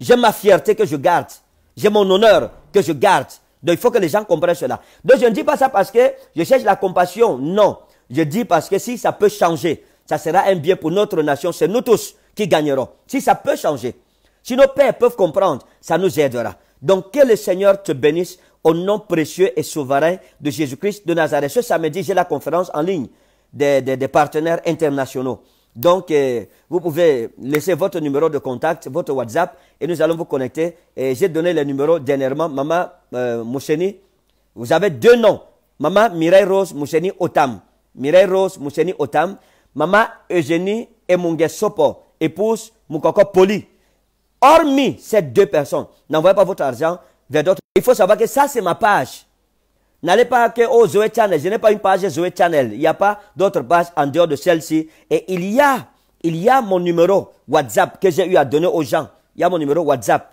J'ai ma fierté que je garde. J'ai mon honneur que je garde. Donc il faut que les gens comprennent cela. Donc je ne dis pas ça parce que je cherche la compassion. Non. Je dis parce que si ça peut changer, ça sera un bien pour notre nation. C'est nous tous qui gagnerons. Si ça peut changer, si nos pères peuvent comprendre, ça nous aidera. Donc que le Seigneur te bénisse au nom précieux et souverain de Jésus-Christ de Nazareth. Ce samedi, j'ai la conférence en ligne des, des partenaires internationaux. Donc, euh, vous pouvez laisser votre numéro de contact, votre WhatsApp, et nous allons vous connecter. Et j'ai donné le numéro dernièrement, Maman euh, Moucheni. Vous avez deux noms. Maman Mireille Rose Moucheni Otam. Mireille Rose Moucheni Otam. Maman Eugénie et épouse Moukoko Poli. Hormis ces deux personnes, n'envoyez pas votre argent vers d'autres. Il faut savoir que ça, c'est ma page. N'allez pas que, au oh, Zoé Channel, je n'ai pas une page Zoé Channel. Il n'y a pas d'autre page en dehors de celle-ci. Et il y a, il y a mon numéro WhatsApp que j'ai eu à donner aux gens. Il y a mon numéro WhatsApp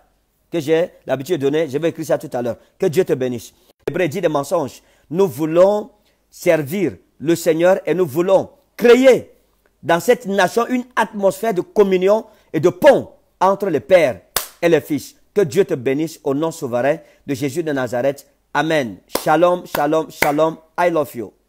que j'ai l'habitude de donner. Je vais écrire ça tout à l'heure. Que Dieu te bénisse. Hébreu dit des mensonges. Nous voulons servir le Seigneur et nous voulons créer dans cette nation une atmosphère de communion et de pont entre les pères et les fils. Que Dieu te bénisse au nom souverain de Jésus de Nazareth. Amen. Shalom, shalom, shalom. I love you.